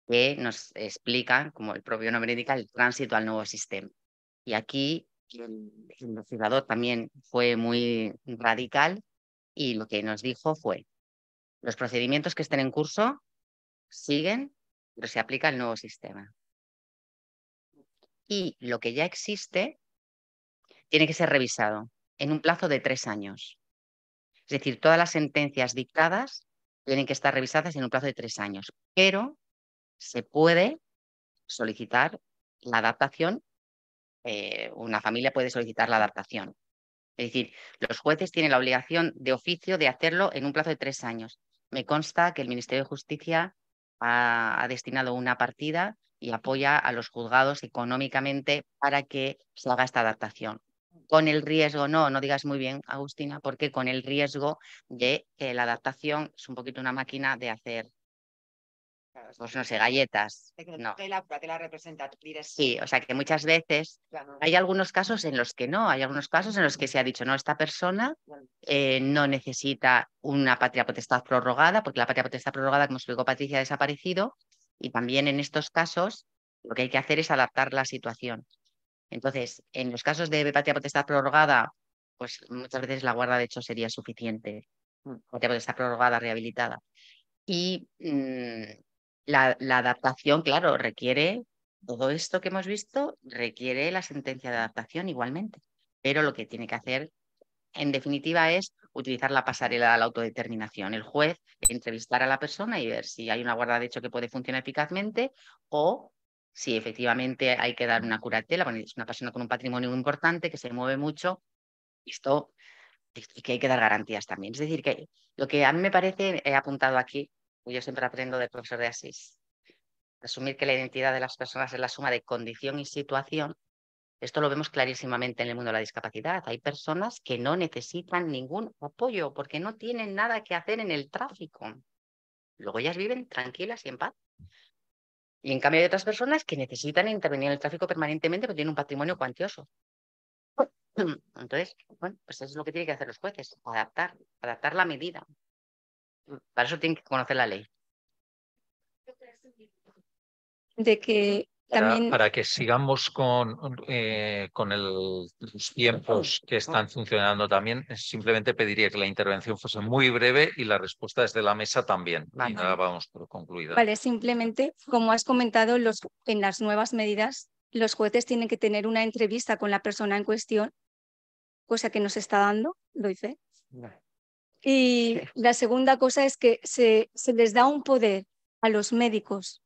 que nos explican, como el propio nombre indica, el tránsito al nuevo sistema. Y aquí el legislador también fue muy radical y lo que nos dijo fue, los procedimientos que estén en curso siguen, pero se aplica el nuevo sistema. Y lo que ya existe tiene que ser revisado en un plazo de tres años. Es decir, todas las sentencias dictadas tienen que estar revisadas en un plazo de tres años, pero se puede solicitar la adaptación, eh, una familia puede solicitar la adaptación. Es decir, los jueces tienen la obligación de oficio de hacerlo en un plazo de tres años. Me consta que el Ministerio de Justicia ha destinado una partida y apoya a los juzgados económicamente para que se haga esta adaptación con el riesgo, no, no digas muy bien, Agustina, porque con el riesgo de que la adaptación es un poquito una máquina de hacer, pues no sé, galletas. Sí, o sea que muchas veces hay algunos casos en los que no, hay algunos casos en los que se ha dicho, no, esta persona eh, no necesita una patria potestad prorrogada, porque la patria potestad prorrogada, como explicó Patricia, ha desaparecido, y también en estos casos lo que hay que hacer es adaptar la situación. Entonces, en los casos de patria potestad prorrogada, pues muchas veces la guarda de hecho sería suficiente, mm, patria potestad prorrogada, rehabilitada. Y mm, la, adaptación, claro, requiere, todo esto que hemos visto requiere la sentencia de adaptación igualmente, pero lo que tiene que hacer en definitiva, es utilizar la pasarela de la autodeterminación. El juez entrevistar a la persona y ver si hay una guarda de hecho que puede funcionar eficazmente o sí, efectivamente hay que dar una curatela, bueno, es una persona con un patrimonio importante que se mueve mucho y esto y que hay que dar garantías también. Es decir, que lo que a mí me parece, he apuntado aquí, yo siempre aprendo del profesor de Asís, asumir que la identidad de las personas es la suma de condición y situación. Esto lo vemos clarísimamente en el mundo de la discapacidad. Hay personas que no necesitan ningún apoyo porque no tienen nada que hacer en el tráfico. Luego ellas viven tranquilas y en paz. Y en cambio hay otras personas que necesitan intervenir en el tráfico permanentemente porque tienen un patrimonio cuantioso. <clears throat> Entonces, bueno, pues eso es lo que tienen que hacer los jueces, adaptar, adaptar la medida. Para eso tienen que conocer la ley. De que para, que sigamos con, eh, los tiempos que están funcionando también, simplemente pediría que la intervención fuese muy breve y la respuesta desde la mesa también. Y nada, vamos por concluida. Vale, simplemente, como has comentado, en las nuevas medidas, los jueces tienen que tener una entrevista con la persona en cuestión, cosa que nos está dando, lo hice. Y la segunda cosa es que se les da un poder a los médicos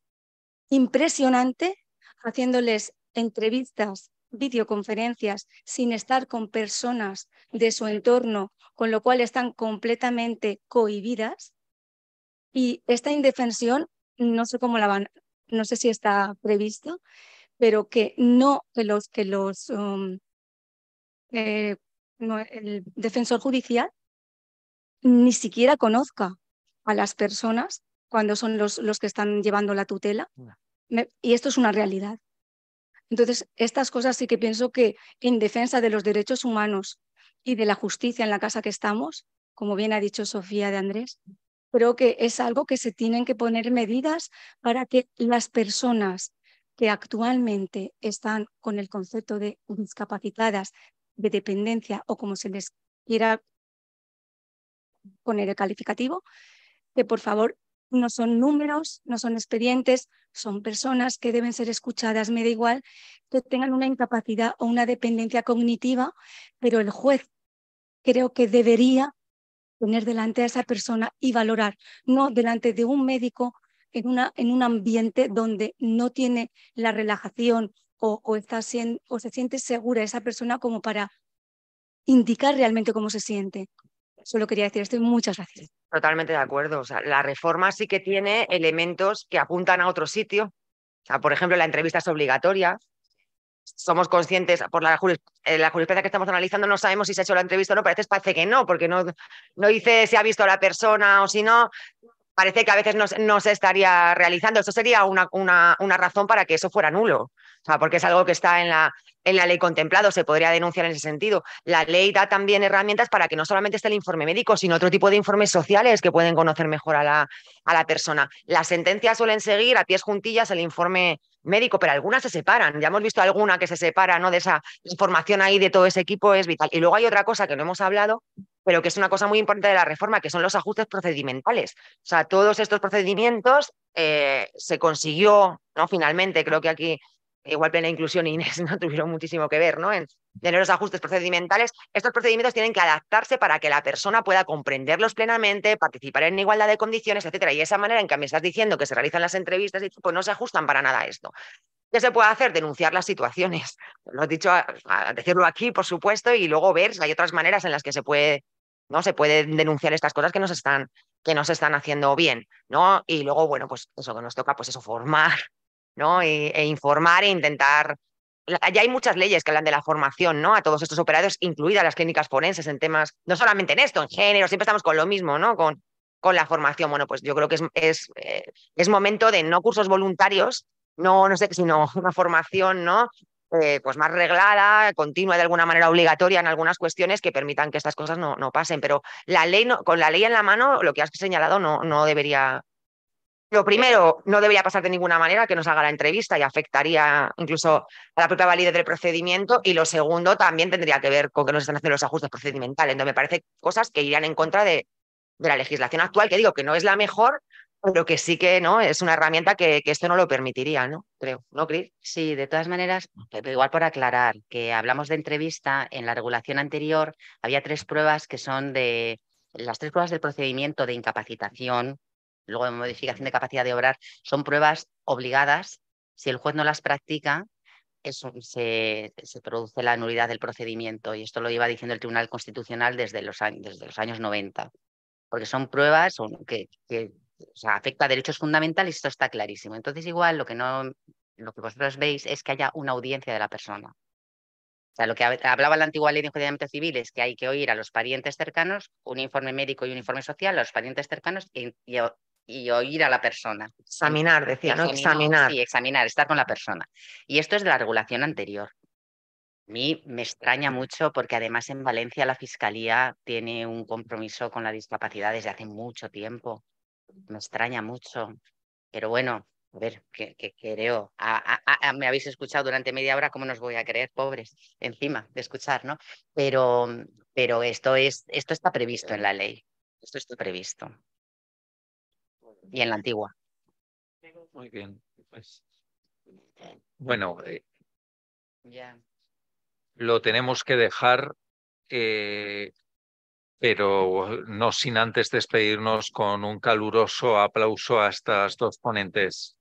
impresionante haciéndoles entrevistas, videoconferencias, sin estar con personas de su entorno, con lo cual están completamente cohibidas. Y esta indefensión, no sé cómo la van, no sé si está previsto, pero que no que los que los um, eh, el defensor judicial ni siquiera conozca a las personas cuando son los que están llevando la tutela, y esto es una realidad. Entonces, estas cosas sí que pienso que en defensa de los derechos humanos y de la justicia en la casa que estamos, como bien ha dicho Sofía de Andrés, creo que es algo que se tienen que poner medidas para que las personas que actualmente están con el concepto de discapacitadas, de dependencia o como se les quiera poner el calificativo, que por favor no son números, no son expedientes, son personas que deben ser escuchadas, me da igual que tengan una incapacidad o una dependencia cognitiva, pero el juez creo que debería tener delante a esa persona y valorar, no delante de un médico en, una, en un ambiente donde no tiene la relajación o, o se siente segura esa persona como para indicar realmente cómo se siente. Solo quería decir esto y muchas gracias. Totalmente de acuerdo. O sea, la reforma sí que tiene elementos que apuntan a otro sitio. O sea, por ejemplo, la entrevista es obligatoria. Somos conscientes, por la, eh, la jurisprudencia que estamos analizando, no sabemos si se ha hecho la entrevista o no, parece, parece que no, porque no, no dice si ha visto a la persona o si no. Parece que a veces no, se estaría realizando. Eso sería una, una, una razón para que eso fuera nulo sea, porque es algo que está en la, en la ley contemplado, se podría denunciar en ese sentido. La ley da también herramientas para que no solamente esté el informe médico, sino otro tipo de informes sociales que pueden conocer mejor a la, a la persona. Las sentencias suelen seguir a pies juntillas el informe médico, pero algunas se separan. Ya hemos visto alguna que se separa ¿no? de esa información ahí de todo ese equipo, es vital. Y luego hay otra cosa que no hemos hablado, pero que es una cosa muy importante de la reforma, que son los ajustes procedimentales. O sea, todos estos procedimientos eh, se consiguió, ¿no? Finalmente, creo que aquí igual plena inclusión <laughs> Inés no tuvieron muchísimo que ver, ¿no? En tener ajustes procedimentales, estos procedimientos tienen que adaptarse para que la persona pueda comprenderlos plenamente, participar en igualdad de condiciones, etcétera. Y esa manera en que me estás diciendo que se realizan las entrevistas, pues no se ajustan para nada a esto. ¿Qué se puede hacer? Denunciar las situaciones. <laughs> Lo he dicho, decirlo aquí, por supuesto, y luego ver si hay otras maneras en las que se puede, ¿no? Se pueden denunciar estas cosas que no están, que están haciendo bien, ¿no? Y luego, bueno, pues eso que nos toca, pues eso, formar e, informar e intentar. Ya hay muchas leyes que hablan de la formación, ¿no? A todos estos operadores, incluidas las clínicas forenses en temas, no solamente en esto, en género, siempre estamos con lo mismo, ¿no? Con, con la formación. Bueno, pues yo creo que es, es, eh, momento de no cursos voluntarios, no, no sé, sino <laughs> una formación, ¿no? Eh, pues más reglada, continua de alguna manera obligatoria en algunas cuestiones que permitan que estas cosas no, no pasen. Pero la ley con la ley en la mano, lo que has señalado no, no debería lo primero, no debería pasar de ninguna manera que nos haga la entrevista y afectaría incluso a la propia validez del procedimiento. Y lo segundo, también tendría que ver con que nos están haciendo los ajustes procedimentales. Entonces, me parece cosas que irían en contra de, la legislación actual, que digo que no es la mejor, pero que sí que no es una herramienta que, esto no lo permitiría, ¿no? Creo, ¿no, Cris? Sí, de todas maneras, igual por aclarar que hablamos de entrevista, en la regulación anterior había tres pruebas que son de las tres pruebas del procedimiento de incapacitación, luego de modificación de capacidad de obrar, son pruebas obligadas. Si el juez no las practica, eso, se, se, produce la nulidad del procedimiento. Y esto lo iba diciendo el Tribunal Constitucional desde los, años, desde los años 90. Porque son pruebas que, que sea, afecta a derechos fundamentales, esto está clarísimo. Entonces, igual lo que no lo que vosotros veis es que haya una audiencia de la persona. O sea, lo que hablaba la antigua ley de enjuiciamiento civil es que hay que oír a los parientes cercanos, un informe médico y un informe social, a los parientes cercanos y, y oír a la persona. Examinar, decía, ¿no? Examinar. Sí, examinar, estar con la persona. Y esto es de la regulación anterior. A mí me extraña mucho porque además en Valencia la Fiscalía tiene un compromiso con la discapacidad desde hace mucho tiempo. Me extraña mucho. Pero bueno, a ver, que, creo. me habéis escuchado durante media hora, ¿cómo nos voy a creer, pobres? Encima de escuchar, ¿no? Pero, pero esto, es, esto está previsto en la ley. Esto está previsto y en la antigua. Muy bien. Pues, bueno, eh, lo tenemos que dejar, eh, pero no sin antes despedirnos con un caluroso aplauso a estas dos ponentes.